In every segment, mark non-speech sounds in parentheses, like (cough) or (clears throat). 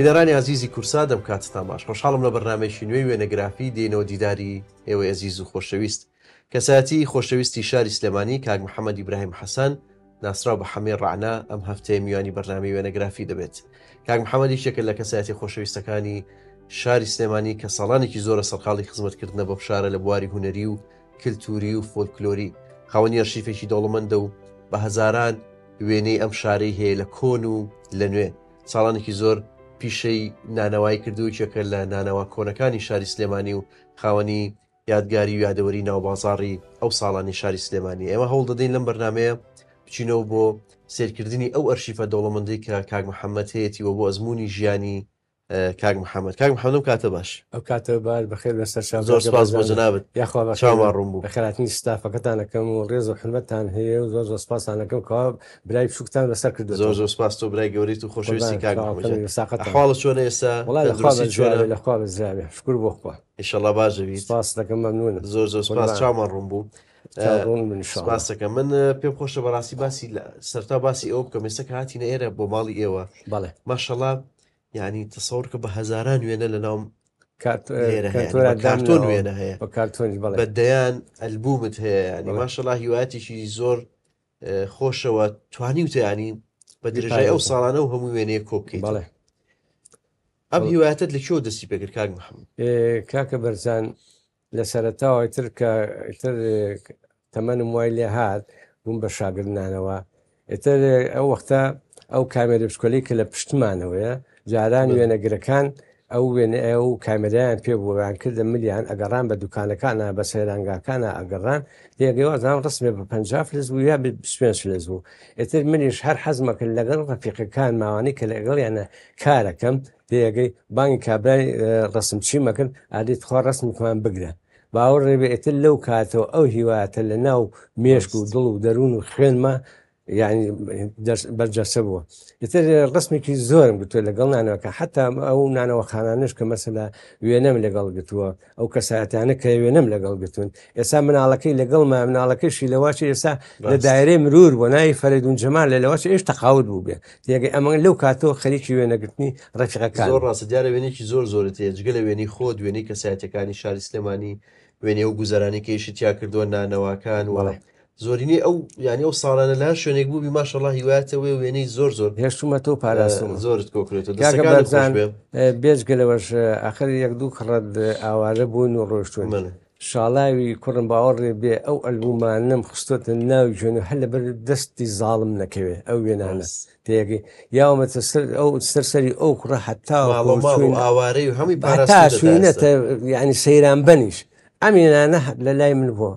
بینەرانی عزیزی کورسا دەم کات تاماش خۆشحاڵم لە بەرنمێکی نوێی وێنەگرافی دێنەوە دیداری ئێوە ئەزیز و خۆشەویست کەساەتی خۆشەویستی شاری سلێمانی کاک محەممەد ئبراهیم حەسەن ناسرا بە حەمێ ڕعنا ئەم هەفتەیە میوانی بەرنامی وێنەگرافی دەبێت کاک محەممەدی شەکە لە کەسایەتی خۆشەویستەکانی شاری سلێمانی کە ساڵانێکی زۆرە سەرقاڵی خزمەتکردنە بە شارە لە بواری هوەری و کللتوری و فۆلکلۆری خاوەنی ئەرشیفێکی دەوڵەمەندە و بە هەزاران وێنەی ئەم شارەی هەیە لە کۆن و لە نوێ ساڵانێکی زۆر پیشەی نانەوای کردوچەکە لە نانەوە کۆنەکانی شاری سلێمانی و خاوەنی یادگاری و یادەوەری ناوبازاری ئەو ساڵانی شاری سلێمانی ئێمە هەوڵ دەدەین لەم بەرنمەیە بچینەوە بۆ سێرکردنی ئەو ئەرشیفە دەوڵەمەندی کە کاک محەممەد هەیەی وە بۆ ئەزمموی ژیانی کاک محەممەد کاک محەمم کاتە باش ئەو کاتە بار بەخێر لەسەر زۆر سپاس بۆ جنابێت یاخواما ڕوم بوو بەخێراتنی ستافەکەتانەکەم و ڕێز و حلمەتان هەیە و زۆر زۆر سپاسانەکەم کا برای پشکتان لەسەر کرد زۆر زۆر سپاس تۆ برای گەوریت و خۆشویستی کاکڵە چۆن ئێستا بزیێ شکر بۆ خوا ئیشەڵە باشوی سپاس دەکەم ممنون زۆر زۆر سپاس چامان ڕوم بوو. سپاسەکە من پێم خۆشە بەڕاستی باسی سەرتا باسی ئەو بکەم ێستا کە هاتیینە ئێرە بۆ ماڵی ئێوە ماشەڵە یعنی تەسەور کە بە هەزاران وێنە لە ناوم کارتۆن وێنە هەیە بە دەیان ئەلبومت هەیە ماشەڵا هیواتیشی زۆر خۆشەوە توانی وتیانی بە درژای ئەو ساڵانە و هەموو وێنەیە کۆبکەیت بەڵێ ئەم هیواتت لە چۆ دەستی پێگر کاک محەممە کاکە بەرزان لە سەرتاوای تر کەتر تەمەنم وای لێ هاات بووم بە شاگردانەوە ئێتر ئەو وەختە ئەو کامێرە بشکۆلی کە لە پشتمانەوەیە جاران وێنەگرەکان ئەو وێنە ئەو کامەدایان پێ بوویان کردە ملیان ئەگەڕان بە دوکانەکانە بە سەیرانگاکانە ئەگەڕان لێگەوازان ڕسمێ بە پ فلز بوو یا سوێن فلز بوو ئتر منیش هەر حەزمەکرد لەگەڵ ڕفیقەکان ماوانی کە لەگەڵیانە کارەکەم دێگەی بانگی کابرای ڕسمچی مەکرد ئادیت خۆ ڕسممان بگرە باوەڕێ بێتتر لەو کاتەوە ئەو هیواتە لە ناو مێشک و دڵ و دەروون و خوێنمە یعنی بەرجەسە بووە لەتر ڕستمێکی زۆرم گوتووە لەگەڵ نانەوەکە حتا ئەو نانەوە خانانش کە مەسەلا وێنەم لەگەڵ گتووە ئەو کەسایەتانە کە وێنەم لەگەڵ گتون ئێستا مناڵەکەی لەگەڵ ما مناڵەکەشی لەواچە ئێستا لە دایرێ مرور بۆ نای فەردون جەمان لە لەواچ ئێشتا قاوت بوو بێ دیگە ئەمە لەو کاتەوە خەریکی وێنەگرتنی ڕەفیقەکان زۆر ڕاستدیارە وێنێکی زۆر زۆرت جگە لە وێنی خۆت وێنەی کەسایەتەکانی شاری سلێمانی وێنێ و گوزارانی کەیشتیا کردووە نانەواکان وڵە. زۆرینەی ئەو یانی ئەو ساڵانە لە شوێنێک بوو ماشەڵە هیواتەوە وێنەی زۆر زۆر هێشتمە تۆ پاراستم اه، زۆرت کۆکرێتەوەزان بێژگەلەوەش اه، ئاخر اه، یەک دوو کڕەت ئاوارە بوون و ڕۆشتون منە شاڵاوی کوڕم باوەڕێ بێ ئەو ئەلبومانم خستۆتە ناو ژێن و هەل لەبەر دەستی زاڵم نەکەوێ ئەو وێنانە تێگی یاوەمەتە سەر او سەرسەری ئەو کوڕە هەتا ئاوارەی و هەمی پارا شوێنێتە ینی سەیران بنیش ئەمێنانە لە لای من بۆ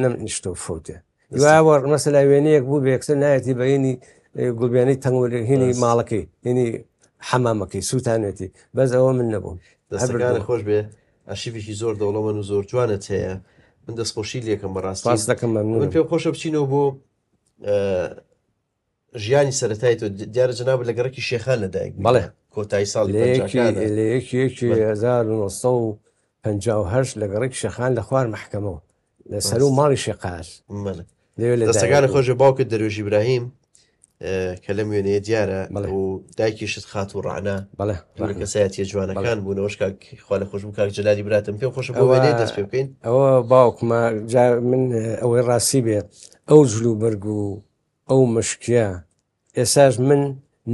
نم نشتو فوته دوایوە مەسلا وێنەیەک بوو بێکسە نایەتی بەینی گوبیانی تەنگوهینی ماڵەکەی هینی حەمامەکەی سووتانێتی بەس ئەوە من نەبووم دەستەکانە خۆش بێ ئەشیفێکی زۆر دەوڵەمەن و زۆر جوانت هەیە من دەستخۆشی لەکەم بەڕاست دەکەم من پێ خۆشە بچینەوە بۆ ژیانی سەتای تۆ دیارە جناب لە گەڕێکی شێخان لەدایک بەڵێ کۆتایی ساڵ لە گەڕێک شەخان لە خوار محکەمەوە لە سەر و ماڵی شێقاش دەستەکانی خۆشە باوکە دەروژی براهیم کە لەم وێنەیە دیارە و دایکیشت خات و ڕعنا بەڵێ کەسایەتی جوانەکان بوون شکخوالە خۆش کار جلادی براتم پێم خۆش دەست پێ بکەین ئەوە باوکمە من ئەوەی ڕاستی بێت ئەو جلوبرگ برگو او مشکیا اساس من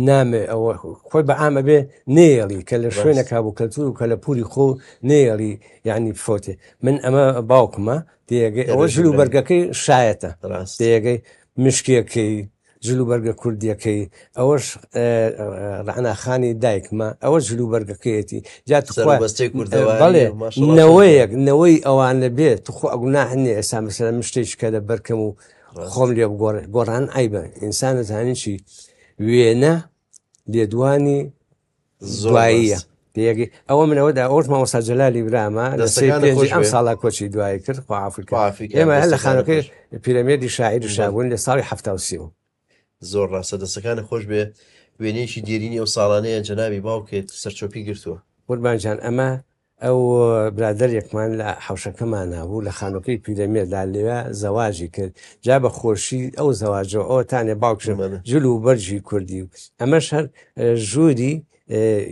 نامێ ئەوە خۆی بە ئامە بێ نێڵی کە لە شوێنە کابوو کەلتور و کە لە پوری خۆ نێڵی یعنی فۆتێ من ئەمە باوکمە دێگەی ئەوە ژل و بەرگەکەی شایەتە دێگەی مشکیەکەی ژل و بەرگە کوردیەکەی ئەوەش ڕعناخانی دایکمە ئەوە ژل و بەرگەکەیەتی جاتڵێنەوەیەک نەوەی ئەوان لە بێت خۆ ئەگوناهنێ ئێستا مثلە مشتێک کە لە بەرکەم و خۆم لێ گۆڕان ئایبە ئینسانە زانین چی وێنە لێدوانی زۆاییە دیگی ئەوە منەوەدا ئەوت ماوەسا جلالی برامە ئەم ساڵا کۆچی دوایی کرد خوا ئافریقا ئێمە هەر لە خانەکەی پیرەمێدی شاعری شابوون لە ساڵی هەفتاوسی و زۆر ڕاستە دەستەکانە خۆش بێ وێنێکی دیرینی ئەو ساڵانەیە جەناوی باوکێت سەرچۆپی گرتووە قوربانجان ئەمە ئەو برادەر یەکمان لە حوشەکەمانە بوو لە خانۆکەی پیرەمێدا لێوە زەواژی کرد جا بە خۆشی ئەو زەواژەوە ئەوە تانێ باوکشمانە جل و بەرجی کوردی و ئەمەش هەر ژووری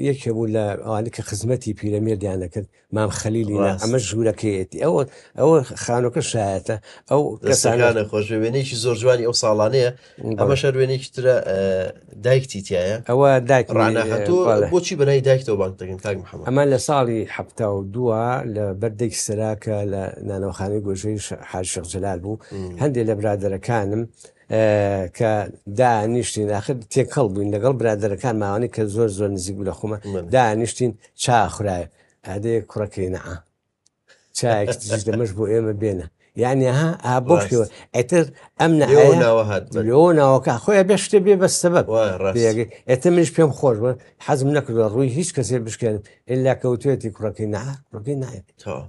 یەکێ بوو لە ئەوانی کە خزمەتی پیرەمێردیان دەکرد مام خەلیلی ئەمە ژوورەکەیەتی ئەوە ئەوە خانۆکە شایەتە ئەو کەسانە خۆش وێنێکی زۆر جوانی ئەو ساڵانەیە ئەمە شەر وێنێکی ترە دایکتیتیایە ئەوە دایک بۆچی بەنای دایکەوە بانکەکەن کاک محەمە ئەمە لە ساڵی حپتا و دووە لە بەردێک سراکە لە نانەوەخانەی گۆژەی حاشق جلال بوو هەندێک لە برادەرەکانم کە دانیشتین آخر تێکەڵ بووین لەگەڵ برادەرەکان ماوانی کە زۆر زۆر نزیک لە خۆمە دانیشتین چاخرایە ئادەیە کوڕەکەی نەعە چایەکیش دەمەش بۆ ئێمە بێنە يعني ها هبوشي اتر امنع يونا وهد يونا وكا خويا باش تبي بس سبب اتر منش بيهم خوش حزم ناكل روي هيش كثير باش كان الا كوتيتي كراكي نعا كراكي نعا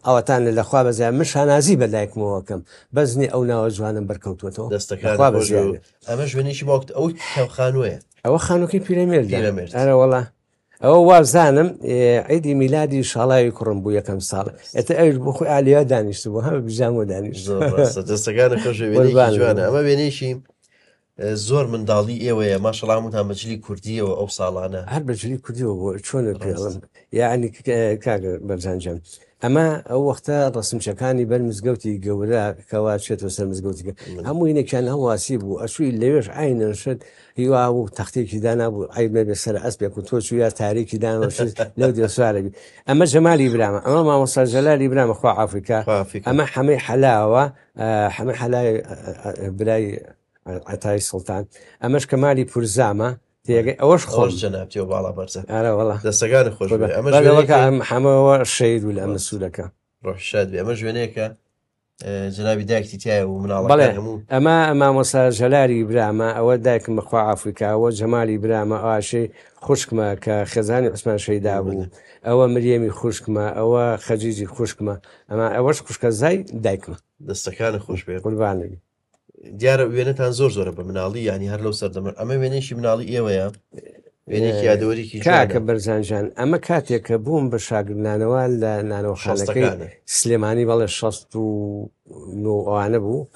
او تان الاخوة بزا مش انا زيبا لايك كم بزني او ناوزوانا بركوتوتو دستك هذا يعني. امش بنيش بوقت او خانوية او خانوكي بيرامير انا والله ئەوە وازانم عیدی میلادی شڵاوی کوڕم بوو یەکەم ساڵ ئەتە ئەوش بۆ خۆی ئالیا دانیشت بوو هەمە بژان و دانیشت دەستەکانە خۆشوانە ئەمە وێنێشیم زۆر منداڵی ئێوەیە ماشەڵامتان بەجلی کوردیەوە ئەو ساڵانە هەر بەجلی کوردیەوە بۆ چۆنە پێڵم یعنی کاگە بەرزانجان. ئەمە ئەو وەختە ڕسمچەکانی بەر مزگەوتی گەورە کەوا چێتەوە سەر مزگەوتی هەموو هینێکیان هەواسی بوو ئەسوی لەوێش ئاینەشت هیوا بوو تەختێکی دانابوو ئایمە بەسەر ئەسپێک و جمال چوار اما ما لەو جلال سوارەبی ئەمە جەمالی اما ئەمە حلاوه جەلالی برامە خوا ئافریکا ئەمە حەمەی حەلاوە حەمە حەلای برای ئەتای سڵتان جناب کەمالی پورزامە برزه خۆش جەنابی و باڵا بەرزە اما خۆش ئەمە حەمەوە شەید و لە ئەمە سوودەکە ڕۆحشاد ئەمە ژێنەیەەکە جناوی دایکتی تایە و مناڵێ ئەمە ئەمامۆسا ژەلاری برامە ئەوە دایکم بەخوا ئافریکاوە جەمالی برامە ئاشەی خوشکمە کە خێزانی عسمان شەیدا بوون ئەوە مریەمی خوشکمە ئەوە خەجیجی خوشکمە ئەمە ئەوەش خوشکە زای دایکمە دەستەکانە خۆش بێ قوربانەوی دیارە وێنەتان زۆر زۆرە بە مناڵی ینی هەر لەو سەردەمە ئەمە وێنێشی مناڵی ئێوەیە وێنێکی یادۆریکی کاکە بەرزانجان ئەمە کاتێک کە بووم بە شاگرنانەوە لە نانەوەخانەکەی سلێمانی بەڵێ 16 ئەوانە بوو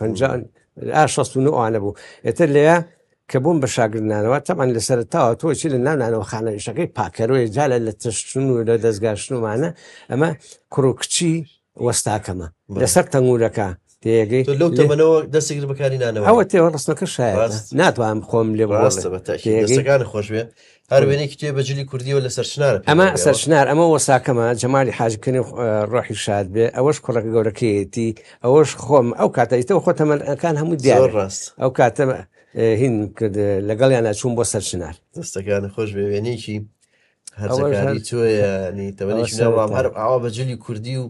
ئەوانە بوو ئێتر لێە کە بووم بە شاگرنانەوە تەمان لەسەر تاوە تۆ چی لە ناونانەوە خانەویشەکەی پاکەرۆی جالە لە تشتون و لە دەستگاشتمانە ئەمە کوڕکچی وەستاکەمە لەسەر تەنگورەکە تێگەی لەو تەمەەوە دەستگر بەکارینانەوە ئەوە تێوە ڕستەکە شاید ناتوانم خۆم لێ ڕاستە بەتەکان خۆشوێ توی وێنێکی کردی ولی سرشنار اما سرشنار اما شنار ئەمە جمالی حاج کنی روحی شاد بێ ئەوەش کوڕەکە گەورەکەیەتی ئەوەش خۆم ئەو کاتەیتەوە خۆ تەمەەکان هەموو دیار ڕاست ئەو کاتە آه، هین کرد آه، لەگەڵیان ناچوون بۆ سەر شنار دەستەکان خۆش بێوێنێکی هەرزەکانی چۆیانی تەوەڵام هەر ئاوا بەجلی کوردی و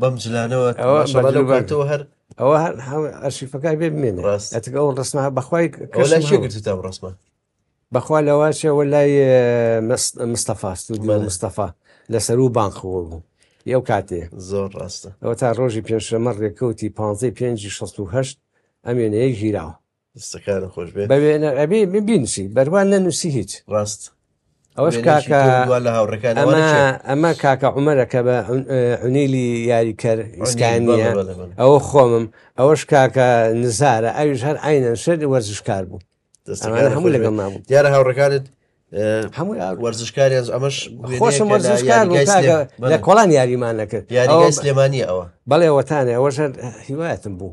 بەم جلانەوە ئەوەەوە هەر ئەوە هەر ئەشیفەکە بێ بمێنێ ڕاست ولا ئەو ڕستمە بەخوای رسمه بخوا لواش ولاي مصطفى استوديو مصطفى لسرو بانخو يو كاتي زور راستا وتا روجي بيان شمر كوتي بانزي بيان جي شستو هشت امين اي جيراو استكار خوش بيه بابي انا ابي مين بينسي بروان ننسي هيت راست اوش كاكا اما اما كاكا عمر كبا عنيلي ياري كر اسكانيا او خومم اوش كاكا نزارة ايش هر اينا شر وزش كاربو هەموو لەگەڵ نابوو دیارە هاوڕەکانت هەموو وەرزشکاریان ئەمەش خۆشم وەرزشکار لە کۆڵان یاریمان نەکرد یاریگای سلێمانی ئەوە بەڵێ وەتانە ئەوەش هیوایەتم بوو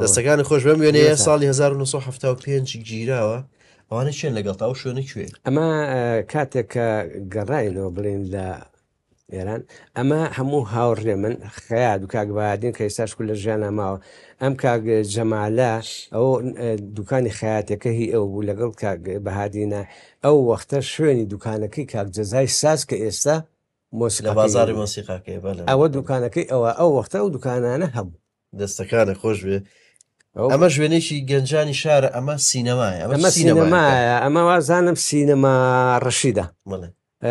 دەستەکانی خۆش بم وێنێ ساڵی 1975 گیراوە ئەوانە شوێن لەگەڵ تا و شوێنە کوێ ئەمە کاتێک کە گەڕایەوە بڵێن لە ئێران ئەمە هەموو هاوڕێ من خیا دوکاک بادین کە ئێستاشکو لە ژیانە ماوە ئەم کاگ جەمالە ئەو دوکانی خیاتەکە هی ئەو بوو لەگەڵ بەهادینە ئەو وەختە شوێنی دوکانەکەی کاک جەزای ساس کە ئێستا مۆسی لە بازاری مۆسیقاکە ئەوە دوکانەکەی ئەوە ئەو وەختە ئەو دوکانانە هەبوو دەستەکانە خۆش بێ ئەمە ژێنێکی گەنجانی شارە ئەمە سینەمایە ئەمە سینەمایە ئەمە وازانم سینەما ڕەشیدا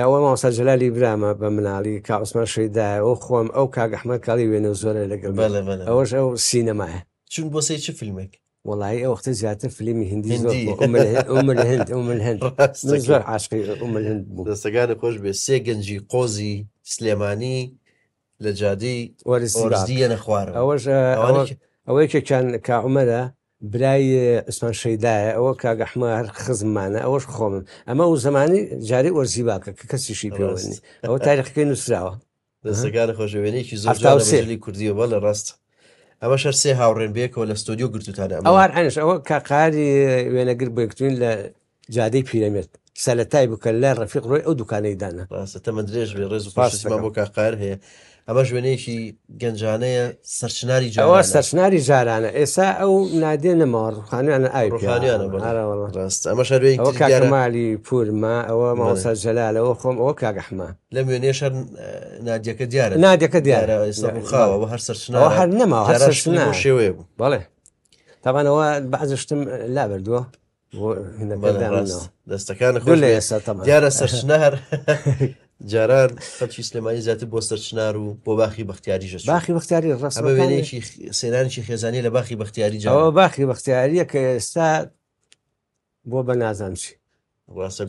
ئەوە ماوسا جلالی برامە بە مناڵی کاوسمان شیداە ئەو خۆم ئەو کاگەحمە کاڵی وێنە زۆرە لەگەڵ ئەوەش ئەو سینەمایە چون بۆ سێ چ فیلمێک وڵی ئەو وختە زیاتر فلیمی هندی هند هند (laughs) زۆر عاشقی هند دەستەکانە خۆش بێ سێ گەنجی قۆزی سلێمانی لە جادی وەرزدیە نەخوار ئەوەش ئەوەیەکێک چند کاعمەرە برای عسمان شەیدایە ئەوە کاگەحمە هەر خزممانە ئەوەش خۆمم ئەمە و زمانی جاری وەرزی باکە کە کەسیشی پێوەنی ئەوە تاریخەکەی نووسراوە دەستگار خۆشەوێنێکی زۆرلی کوردیەوە لە ڕاست ئەمە شەر سێ هاوڕێن بێکەوە لە ستۆدیۆ گرتوتانە ئەو هەر ئەنش ئەوە کاقاری وێنەگر بکتین لە جادەی پیرەمێت سەلەتای بکە لە ڕفیق ڕۆی ئەو دوکانەی دانا ڕاستە تەمە درێژ ڕێز و پاسمان بۆ کاقار هەیە. ئەمە ژوێنەیەکی گەنجانەیە سەرچناری جاوە سەرچناری ژارانە ئێستا ئەو نادێنەمەوە ڕخانیانە ئایڕست ئەمە شەرمالی پورما ئەوە ماوەسە جەلالەوە خۆم ئەوە کاگەحما لە وێنێ شەر نادیەکە دیارە نادەکە دیارە خاوە بە هەر سەرچنەوە هەر نەماوە شێوێ بوو بەڵێ تاوانەوە بەعزشتم لابردووە. دەستەکان دیارە سەرشنە هەر (laughs) جاران خەڵکی سلێمانی زیاتر بۆ سەرچنار و بۆ باخی بەختیاری ژە باخی بەختیاری ڕاستێنێکی سێنانێکی خێزانانی لە باخی بەختیاری جاەوە باخی بەختیاریە کە ئێستا بۆ بە نازانچی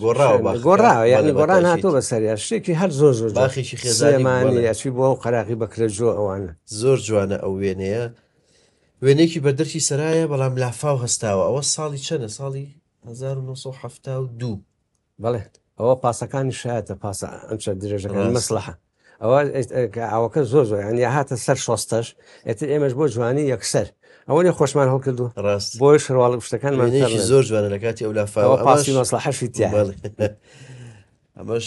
گۆڕاوە یانی گۆڕان هاتۆ بە سەریا شتێکی هەر زۆر زۆر باخیشی خێزانانی یاچی بۆ ئەو قەراقی بەکرە جۆ ئەوانە زۆر جوانە ئەو وێنەیە وێنێکی بەدەرکی سرایە بەڵام لافااو هەستاوە ئەوە ساڵی چەنە ساڵی 1970 دوو بەڵێت ئەوە پاسەکانی شایەتە پاسە ئەمچە درێژەکان مەسلحە ئەوە ئاوەکە زۆر زۆر یان یا هاتە سەر شۆستەش ئێتر ئێمەش بۆ جوانی یەکسەر ئەوەی خۆشمان هەڵکردو ڕاست بۆی شڕواڵ شتەکان زۆر جوانە لە کاتی ئەو لافاوە پاسی مەسلحەشی تیا ئەمەش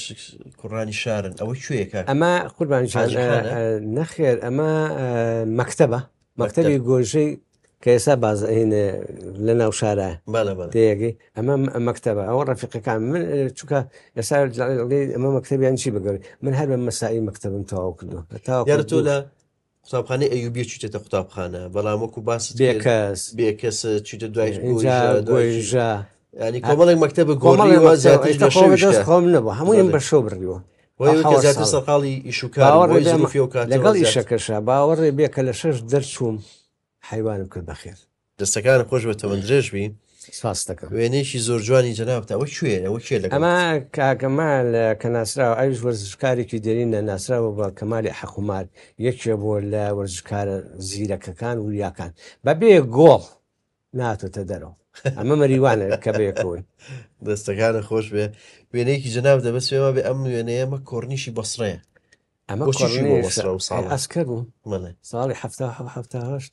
کوڕانی شارن ئەوە کوێیەکە ئەمە قوربانی نەخێر ئەمە مەکتتەبە مەکتتەبی گۆژەی كيسا باز هنا لنا وشارع بلا بلا تيجي امام مكتبه او رفيقي كان من تشوكا يسار امام مكتبه يعني شي بقول من هذا مسائي مكتب انت وكله يرتولا قوتابخانه ایوبی چیته تا خانه بلا مکو باس بیکس بیکس چیته دوایش گویجا گویجا یعنی کاملا مکتب گوری و ذاتی بشوش که خام نبا همون بشو بریو وی که ذاتی سرقالی ایشوکار وی ظروفی و کاتو لگل ایشکشا باور بیکلشش درچوم حیوانم کرد بە خێر دەستەکانە خۆش بە تەمە درێژ بی سپاسەکەم وێنێکی زۆر جوانی جەنابتا ئەوە کوێنەوە کێ ئەمە کاکەمال کە ناسراوە ئەوش وەرزشکارێکی دەرینە ناسراوە بە کەمالی كان یەکێ بۆ لە وەرزشکارە زیرەکەکان وریاکان بەبێ گۆڵ ناتۆتە دەرەوە ئەمە مەریوانە کە بێکۆی (laughs) دەستەکانە خۆش بێ وێنەیەکی جەناب دەبەست وێمە بێ ئەم أما ئەمە کۆرنیشی بەسڕێ ئەمە ئەسکە بوو ساڵی هەفتا هەشت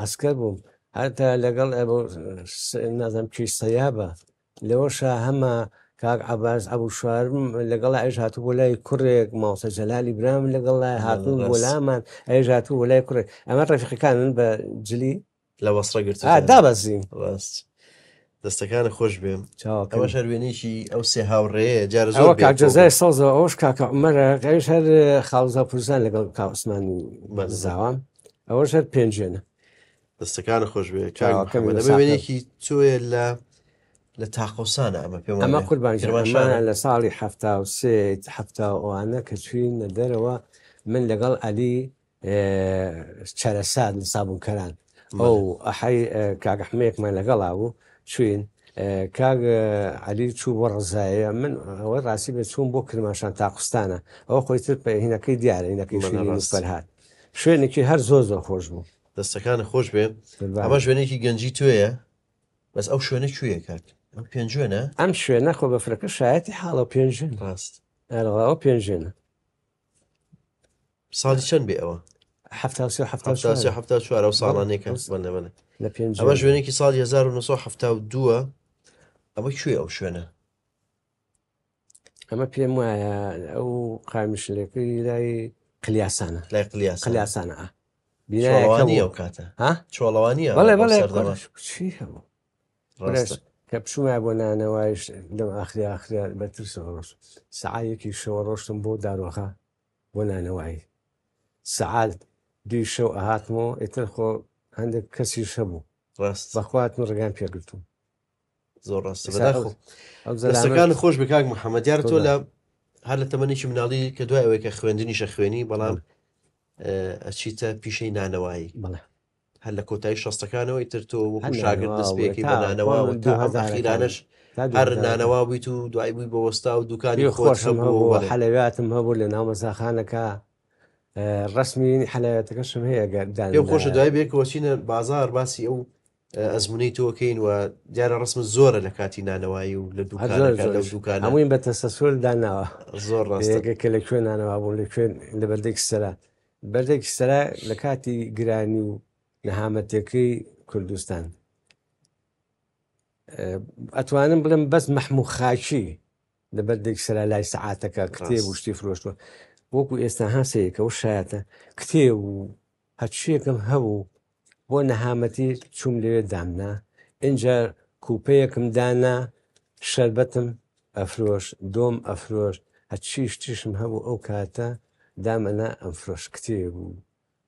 ئەسکەر بووم هەتا لەگەڵ نازم چی سەیابە لەوەشە هەمە کاک عباز ئەبوو شارم لەگەڵ ئەش هاتو بۆ لای کوڕێک ماوسە جەلالی برام لەگەڵ لای هاتوون بۆ لامان ئەش هاتوو بۆ لای کوڕێک ئەمە ڕێفقیەکانن بە جلی لە وەسڕەگرت دابەزیم ڕاست. دەستەکانە خۆش بێم ئەوە شەروێنێکی ئەو سێ هاوڕێ جارزای ساز ئەوش کاکە عمەرە غێش هەر خاوزە پورزان لەگەڵ کاوسمانی زاوام ئەوەش هەر پێنجێنە دەستەکانە خۆشبێ ببینێکی چێ لە لە تاقۆسانە ئەمە پێ ئەمە قوربانگرمانشانە لە ساڵی هەفتا و سێهفتا ئەوانە کە چوینە دەرەوە من لەگەڵ علی چەرەساد لە سابوونکەران ئەو ئەحی کاگەحمەیەکمان لەگەڵا بوو چوین کاگ علی چوو بۆ ڕزایە من ئەوە ڕاستی بە چوون بۆ کرماشان تاقستانە ئەو خۆیتر پێهینەکەی دیارە هینەکەی شوێنی نوسپەر هاات شوێنێکی هەر زۆ زۆ خۆش بوو دەستەکانە خۆش بێ ئەمە شوێنێکی گەنجی توێە بەس ئەو شوێنە کوێ کات ئەم پێنجێنە ئەم شوێنە خۆ بە فرەکە شایەتی حاڵە پێنجێن ڕاست ئەڵەوە پێنجێنە ساڵی چەند بێ ئەوە چوارە و ساڵانێکە بەنەبنە ئەمە شوێنێکی ساڵی 1970دووە ئەمە کوێ ئەو شوێنە ئەمە پێم وایە ئەو قامیشلەکەی لای قلیاسانە لای قلیاس قلیاسانە Čolovani je okata. ها؟ Čolovani je. Bale, bale, koraš, čije کە بچووە بۆ نانەوەش لەم ئاخری ئاخرە بەترسەوە ڕۆژ شەوە ڕۆشتم بۆ داڕۆخە بۆ نانەوەی سعات دوی شەو ئاهاتمەوە ئیتر خۆ هەندێک کەسی شەبوو ڕاست ڕگان پێگرتوم زۆر ڕاستەکان خۆش محەممەدیار تۆ لە هەر لە مناڵی کە دوای کە ئەچیتە پیشەی نانەوایی بڵێ هەر لە کۆتایی شەستەکانەوەی تر تۆ وەکو شاگر دەستپێکی بەنانەوە تاخیرانش هەر نانەوا بیت و دوای بووی بەوەستا و دوکانی خۆشم بوو حەلەویاتم هەبوو لە ناومەزاخانەکە ڕسمی حەلەوێتەکەشم هەیە گەردان خۆشە دوای بێکەوەچینە بازار باسی ئەو ئەزمونەی تۆکەین و دیارە ڕسم زۆرە لە کاتی نانەوایی و لە دوکان هەمووین بە تەسەسۆل داناوە زۆر ڕاستەکە کە لە کوێ نانەوە بوو لە کوێن لەبەردێک سەرات بەردێکی سەرا لە کاتی گرانی و نەهامەتەکەی کوردستان ئەتوانم بڵم بەس مەحموو خاچی لە بەردێک سەرا لای سعاتەکە کتێ و شتی فرۆشتوە وەکو ئێستا هەسەیەکە و شایەتە کتێ و هەچێکم هەبوو بۆ نەهامەتی چوم لەوێ دامنا اینجا کوپەیەکم دانا شەربەتم ئەفرۆش دۆم ئەفرۆش هەچی شتیشم هەبوو ئەو کاتە دامەە ئەم فرۆشکتێ بوو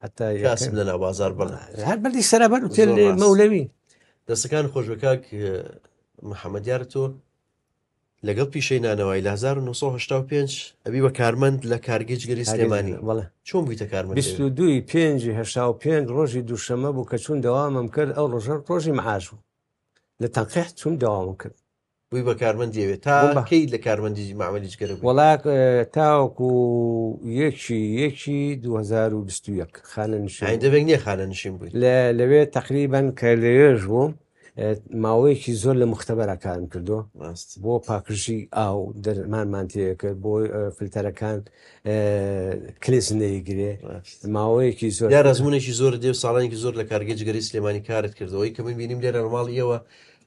حتا یاسم لەنا بازار بڵ هەر بەری سەرەبەر و تێل مەولەوی دەستەکان خۆشبکک محەممەدیار تۆ لەگەڵ پیشەی نانەوەی لە 1995 ئەبی بە کارمەند لە کارگەجگەری سلێمانی بەڵە چۆن بوویتە کارمەند دوی پێهشتا پێ ڕۆژی دووشەمە بوو کە چون دەوامم کرد ئەو ڕۆژە ڕۆژی معاش بوو لە تەنقیح چون داوام کرد بووی بە کارمەندیەوێت تا کەیت لە کارمەندی معمەلیش کرد وڵات تاوەکو یەکی یەکی 2021 خانە دەبێت نیە خانە نشین بووی لەوێ تقریبان کە لێژ بووم ماوەیەکی زۆر لە مختبەرەکان کردو بۆ پاکرژی ئاو دەرمانمان تێکرد بۆ فلتەرەکان کلس نەیگرێ ماوەیەکی زۆر ڕزمونێکی زۆر دێ ساڵانێکی زۆر لە کارگەجگەری سلێمانی کارت کردەوەی کە من بینیم لێرە ڕماڵیەوە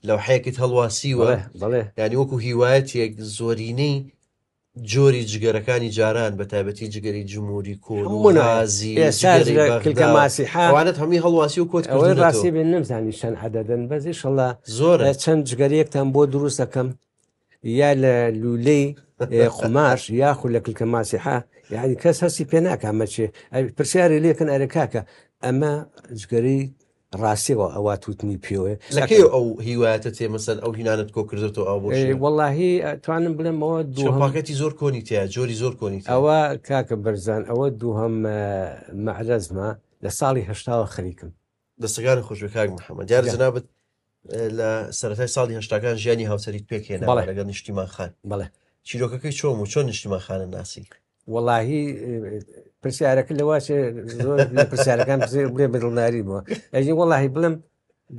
لەوحەیەکت هەڵواسیوە ینی وەکو هیوایەتێک زۆرینەی جۆری جگەرەکانی جاران بە تایبەتی جگەری جمهوری کۆزیکە ماسیحوانت هەمی هەڵواسی و کۆت ڕاستی بێن نمزانی شەن عدەدەن بەزی شڵە زۆر چەند جگەریەکتان بۆ دروست دەکەم یا لە لولەی قماش یاخود لە کلکە ماسیحا یعنی کەس هەسی پێ ناکەمەچێ پرسیاری لێکن ئەرکاکە ئەمە جگەری ڕاستیەوە ئەوە تووتنی پێوێ لەکە ئەو هیوایەتە تێ مەسەن ئەو هینانت کۆ کردێتەوە ئەو وەڵاهی توانم بڵێمەوە دوپاکەتی زۆر کۆنیتە جۆری زۆر کۆنیت ئەوە کاکە بەرزان ئەوە دووهم مەعرەزمە لە ساڵی هەشتاوە خەریکم دەستگان خوشبێ کاک محەممەد دیار زنابت لە سەتای ساڵی هەشتاکان ژیانی هاوسەری پێکێنە لەگە نیشتیمان خان بڵێ چیرۆکەکەی چۆم و چۆن نیشتیمان خانە ناسی وەڵاهی پرسیارەکە لەواشێ پرسیارەکان بڵێ بەدڵناری بووە ئەژی وەڵاهی بڵم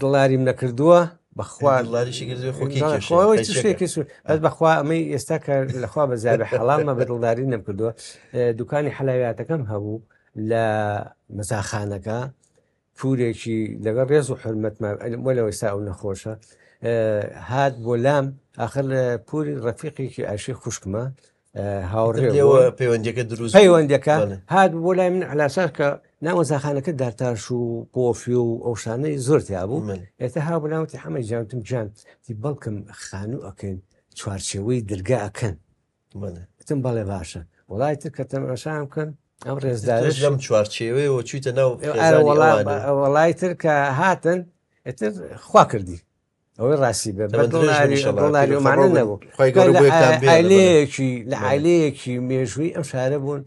دڵاریم نەکردووە بەخوا ئەمەی ئێستا کە لەخوا بەزار حەڵامە بەدڵداری نەکردووە دوکانی حەلاویاتەکەم هەبوو لە مەزاخانەکە پورێکی لەگەڵ ڕێز و حرمەتمەوەلەوەی سا و نەخۆشە هات بۆ لام آخر لە پوری ڕەفیقێکی ئاشی خوشکمە هاوڕێەوە پەیوەندەکە دروست پەیوەندەکە هاد بۆ لای من علاساس کە ناوەزاخانەکە دارتاش و کۆفی و ئەوشانەی زۆر تیا بوو من ئێتە ها بناوتی حمە جاوتم جانت تی بەڵکم خانوو ئەکەین چوارچەوەی دەرگا ئەکەن تم بەڵێ باشە وڵای تر کە تەمەشام بکەن ئەم ڕێزدارش لەم چوارچێوەی و چیتە ناو وڵای تر کە هاتن ئتر خوا کردی هو علی من رونالدو معنا کی بله. علیکی کی میجوی ام می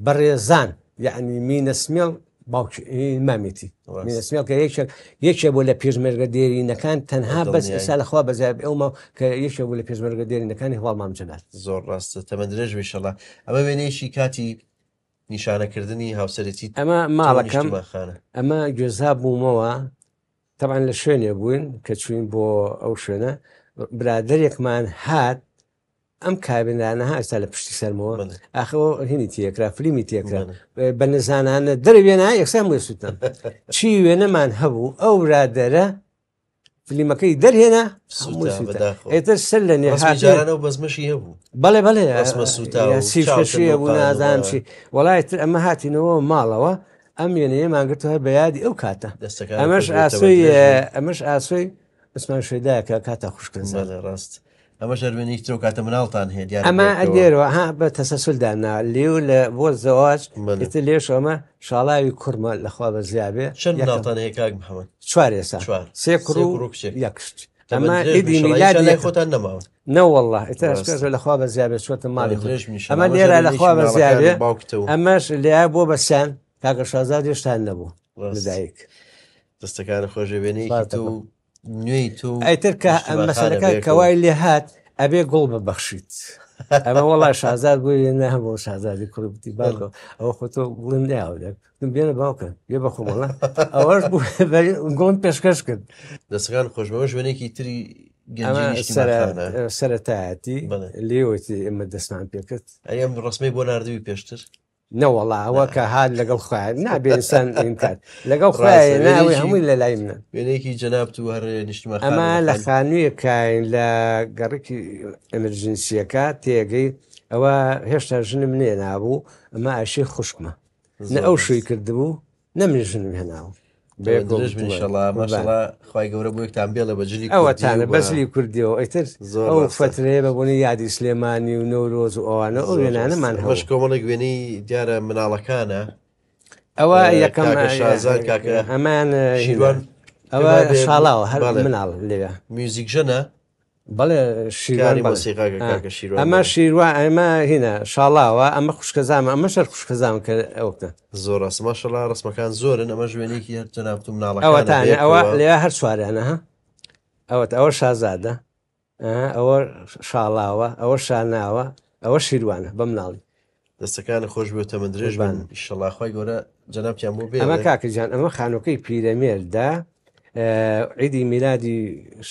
بريزان که یک اسميل باوک مامێتی میسمیڵکە یەکێک یەکێک بۆ لە پێشمەرگە سال خواب بەس ئێستا که بەز ئەومە کە یەکێک بۆ لە پێشمەرگە دێرینەکانی هەواڵمام جنات راست ڕاستە تەمە شلا. اما به نیشی کاتی اما ما ئەمە اما ئەمە گوێزا بوومەوە تەوان لە شوێنێ بووین کە چوین بۆ ئەو شوێنە برادێکمان هات ئەم کابینانە هاستا لە پشتی سەرمەوە ئاخەوە هینی تیەکرا فلیمی تێکرا بە نزانانە دەروێنە یەکسان بۆ سووتن (laughs) چی وێنەمان هەبوو ئەو برادەرە فلیمەکەی دەرهێنا ئێتر سەر لە نێهاجارانەوە بەزمەشی هەبوو بەڵێ بەڵێ سووتا بوو نازانشی وڵایەتر ئەمە هاتینەوە ماڵەوە ئەم وێنەیەمان گرت هەر بە یادی ئەو کاتە اه، ئەمەش ئاسوی ئەمەش ئاسوی عسمان شوێداکە کاتە خوشکن ڕاست. ئەمە شەرێنی تۆ کاتە مناڵتان هێت ئەمە ئەدێرەوە ها بە تەسەسولدانا لێو لە بۆ زەواج لێش ئەمە شاڵاوی کوورمە لەخوا بە زیابێ چەندڵتان هێکک محەمەد چوار ێسا سێ کوڕکشت خۆتان نەماوە نەوەله ئێتاش لەخوا بە زیابێ چۆتە ماڵی خوێش ئەمە اما لەخوا بە زیابێ ئەمەش لێ بۆ بەسان کاکە شازاد هێشتان نەبوو دایک دەستەکانە خۆشەوێنی نوێی تۆ ئەتر کە مەسەرەکە کەوای لێ هات ئەبێ گوڵ ببەخشیت. ئەمە وڵا شازاد بووی نە هەم بۆ شازادی کوڵبتی باکۆ ئەو خۆتۆ بڵند ناودم بێنە باوکن ێ بە خۆمەڵە ئەوەش (laughs) گۆن پێشکەش کرد دەستەکان خۆشمەوە ژێنێکی تری سەرەتاەتی لێوەتی ئمە دەستمان پێکرد ئەم ڕسمی بۆ نردوی پێشتر نەوەڵا ئەوە کە هاات لەگەڵ خوێن نابێسان کات لەگەڵ خوێ ناوی هەمووی لە لای منە وێنێکی جەناب تووەڕێنیشتمە ئەمە لە خانوویە کاین لە گەڕێکی ئەمرجنسیەکە تێگەی ئەوە هێشتا ژنم نێ نابوو ئەمە ئاشی خوشکمە نە ئەو شووی کردبوو نەمنی ژنم هێناوە درژ بنیشەڵامەشڵخوای گەورە بۆیکتان بێ لە بەجلی ئەوەتانە بەسلی کوردیەوە ئەتر ئەو فترەیە بە بۆنی یادی سلێمانی و نەورۆز و ئەوانە ئەو وێنانەمان هەش کۆمەڵێک وێنی دیارە مناڵەکانە ئەو یەکەم شازان کاکە هەمان شیروان ئەوە شاڵاوە هەر مناڵ لێ میوزیک ژەنە بڵێ شیرانی ئەمە شیروە ئەمە هینە شاڵاوە ئەمە خوشکەزام ئەمە شەر خوشکەزام کە ئەوکە زۆر ئەسمە شڵا ڕسمەکان زۆرن ئەمە ژوێنێکی هەرتونناوتم ناڵ ئەوە تاانێ ئەوە لێ هەر سوارانە ها ئەوەت ئەوە شازادە ئەوە شاڵاوە ئەوە شاناوە ئەوە شیروانە بەم ناڵی دەستەکانە خۆش بێتە من درێژ بن شڵاخوای گۆرە جەنابیان بۆ بێ ئەمە کاکەجان ئەمە خانووکەی پیرەمێردا عیدی میلادی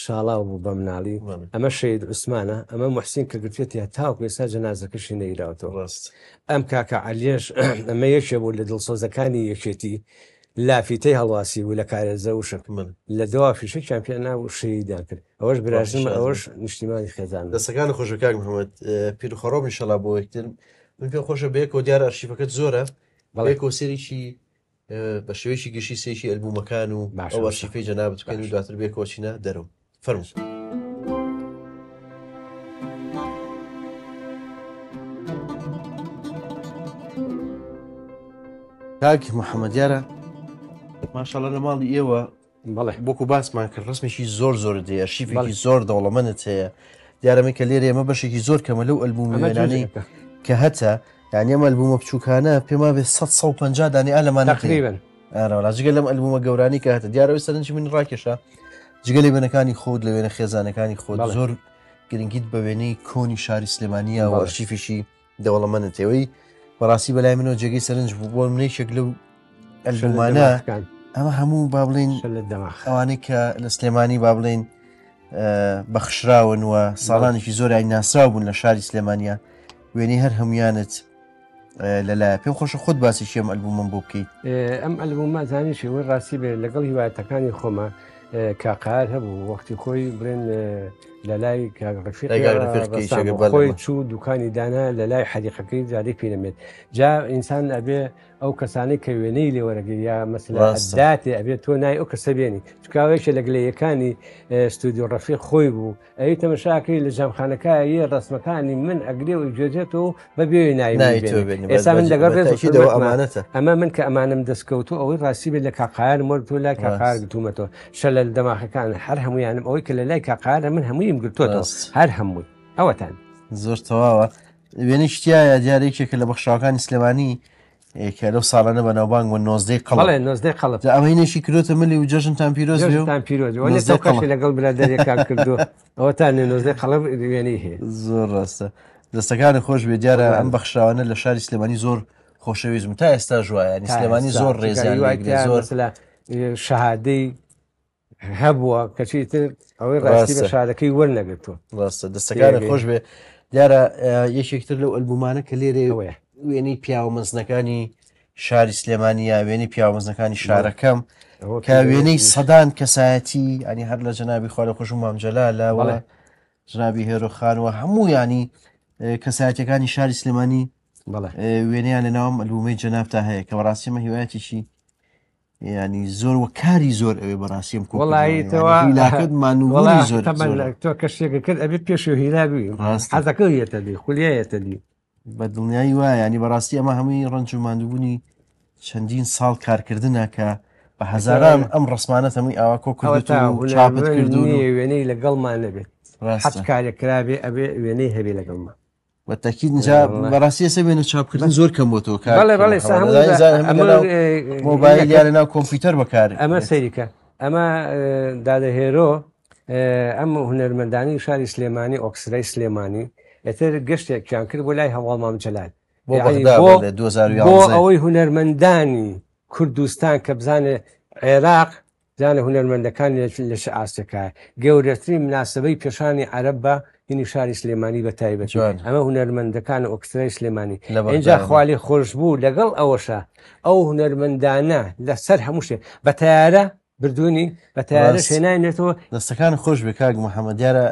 شاڵاو بوو بە مناڵی ئەمە شید عوسمانە ئەمە محسین کە گرتێتی تاوک ئێستا جەنازەکەشی نەیراوتەوە ڕست ئەم کاکە علیێش (clears throat) ئەمە یەکێ بوو لە دڵسۆزەکانی یەکێتی لافیتەی هەڵواسی و لە کارێزە و شک من لە دوافیشە چمپیان ناو شیدا کرد ئەوەش براشمە ئەوەش نیشتیمانی خێزان دەسەکان خۆشەکان محمد پیرخەڕۆمی شەڵا بۆ یەکتر من پێ خۆشە بەیەکەوە دیار ئەرشیفەکەت زۆرە بەڵێک کۆسێریی بە شوێکی گشتی سێکی ئەلبومەکان و ئەوە شیفەی جەنابەتکەن و دواتر بێ کۆچینە دەرم فەرمووس. کاکی محەممەدیارە ماشاءڵە لە ماڵی ئێوە بەڵێ بۆکو باسمان کرد ڕستمێکی زۆر زۆر دەیە شیفێکی زۆر دەوڵەمەنت هەیە دیارەمە کە لێرە ئێمە بەشێکی زۆر کەمە لەو ئەلبومەلانی کە هەتە یانە ئەلبومە بچووکانە پێما بێ 150 دانی ئالەمانە قریبن جگە لەم ئەلبومە گەورانی کە هاتە دیارەوەی سەرنجی من ڕاکێشە جگەلی بنەکانی خۆت لە وێنە خێزانەکانی خۆت زۆر گرنگیت بە وێنەی کۆنی شاری سلێمانیە وەرشیفیشی دەوڵەمەنە تێەوەی بەڕاستی بەلای منەوە جێگەی سەرنج بوو بۆ منێشێک لەو ئەلبومانە ئەمە هەموو با بڵین ئەوانەی کە لە سلێمانی با بڵین بەخشراون وە ساڵانێکی زۆر ئایناسرا بوون لە شاری سلێمانیا وێنەی هەر هەمویانت لەلا پێم خۆشە خودت باسی شێم ئەلبومم بۆ بکەیت ئەم ئەلبومە زانیشی وە ڕاستی بێ لەگەڵ هیوایەتەکانی خۆمە کاقار هەبوو وەختی خۆی برێن لە لای خۆی چوو دوکانی دانا لە لای حەدیقەکەی جادێک پێنەمێت جا ئینسان ئەبێ ئەو کەسانی کە وێنەی لێوەرەگەری یا مەسلاتێ ئەبێت تۆ نای ئەو کەسە بێنی چکاوێکە لە گلەیەکانی ستودیو ڕەفی خۆی بوو ئەی تەمەشاکەی لە جامخانەکە یە ڕسمەکانی من ئەگرێ و جێجێت و بەبێ نای ئێستا من لەگەڵ ئەمانەتە ئەمە من کە ئەمانم دەستکەوتو ئەوەی ڕاستی بێت لە کاقاار مرد و لای کاقار گتومەتەوە شە لە دەماخەکان هەر هەمویانم ئەوەی کە لە لای کاقارە من هەمووییم گرتوۆ هەر هەمووی ئەوەتان زۆر تەواوە وێنی شتیایە دیارێکێکە لە بەخشاوەکانی سلێمانی کە لەو ساڵانە بە ناوبانگ و نۆزدەی قڵێ نۆزدەی قەڵب ئەوەینێکی کرۆتە ملی و جەژنتان پیرۆزتان پیرۆزی لەگەڵ برادێکان کردو (laughs) ئەوەتان نۆزدەی قەڵب دوێنی هەیە زۆر ڕاستە دەستەکانی خۆش بێ دیارە ئەم بەخشاوانە لە شاری سلێمانی زۆر خۆشەویزم تا ئێستا ژایە نیسلێمانی زۆر ڕێزیان زۆر شەهادەی هەبووە کەچی تر ئەوەی ڕاستی بە شارەکەی وەرنەگرتووە ڕاستە دەستەکانی خۆش بێ دیارە یەکێکتر لەو ئەلبومانە کە لێرێ وەیە وێنی پیاوە مەزنەکانی شاری سلێمانی یا وێنی پیاوە مەزنەکانی شارەکەم کە وێنەی سەدان کەسایەتی ئەنی هەر لە جەنابی خوارە خوش و مامجللا لەوەڵێ جنابی هێرۆخانەوە هەموو ینی کەسایەتەکانی شاری سلێمانی وێنیان لە ناوم ئەلومەی جەناب تا هەیە کە بەڕاستیمە هیوایەتیشی ینی زۆر و کاری زۆر ئەوێ بەڕاستیم کوڵاییەوەلاکەمان وڵی زۆر تۆ کەشێکەکەت ئەبێ پێش و هیلابی ڕاستەکەیەتە دی خولیایەتە دی بە دڵنیایی وایە ینی بەڕاستی ئەمە هەمووی ڕنج و مادوبوونی چەندین ساڵ کارکردنە کە بە هەزاران ئەم ڕسمانە هەمووی ئاوا کۆکەوت کردو وێنەی لەگەڵمان نەبێت حەت کارێکرابێ ئەبێ وێنەی هەبێ لەگەڵمان بەتەکیید جا بەڕاستیەسە بێنە چاپکردن زۆر کەم بۆ تۆ مۆبایل یارە ناو کۆمپیوتەر بەکار ئەمە سەریکە ئەمە دادەهێرۆ ئەم هوەرمەندانی شاری سلێمانی ئۆکسرای سلێمانی ئەتر گەشتێکیان کرد بۆ لای هەواڵ مامچەلان بۆ ئەوەی هوەرمەندانی کوردستان کە بزانێ عێراق زانە هوەرمەندەکان لە شعاستەکە گەورەترین مناسبەی پێشانی عەرب بە ینی شاری سلێمانی بە تایبەت ئەمە هوەرمەندەکان ئۆکسرای سلێمانی اینجا خوالی خۆش بوو لەگەڵ ئەوەشە ئەو هوەرمەندانە لەسەر هەمووشێ بە تیارە بردوونی بە تارە شێنایێتەوە دەستەکان خۆش بێ کاک محەممەدیارە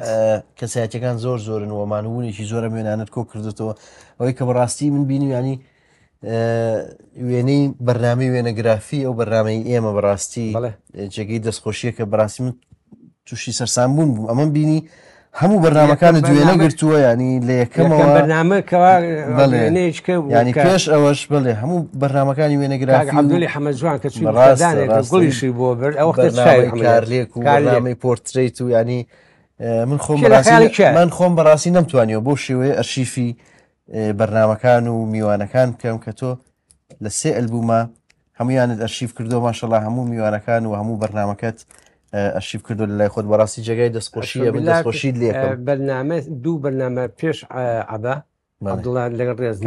کەسایەتەکان زۆر زۆرن ومانونێکی زۆرە مێنانت کۆ کردێتەوە ئەوەی کە بەڕاستی من بینیانی وێنەی بەرنامی وێنەگرافی ئەو بەرنامەی ئێمە بەڕاستی جێگەی دەستخۆشیە کە بەڕاستی من تووشی سەرسان بوون بوو ئەمە بینی هەموو بەرنمەکانت دوێ نەگرتووە ینی لە یەکەمەوە بەرنمەکەێشکە ینی پێش ئەوەش بڵێ هەموو بەرنمەکانی وێنەگرراک حمدولی حەمەجوان کە گوڵیشی بۆ بر ئەو کارلێک و کارلامی پۆرتریت و ینی من خۆم من خۆم بەڕاستی نەمتوانیەوە بۆ شێوەیە ئەرشیفی بەرنمەکان و میوانەکان بکەم کە تۆ لە سێ ئەلبوومە هەمویانت ئەرشیف کردو ماشەڵە هەموو میوانەکان و هەموو بەرنمەکەت ئەشیف کردو لای خۆت بەڕاستی جگای دەستخۆشیە دەستخۆشی لێ بەرنامە دوو بەرنامە پێش ئابە لەگەڵ ڕێز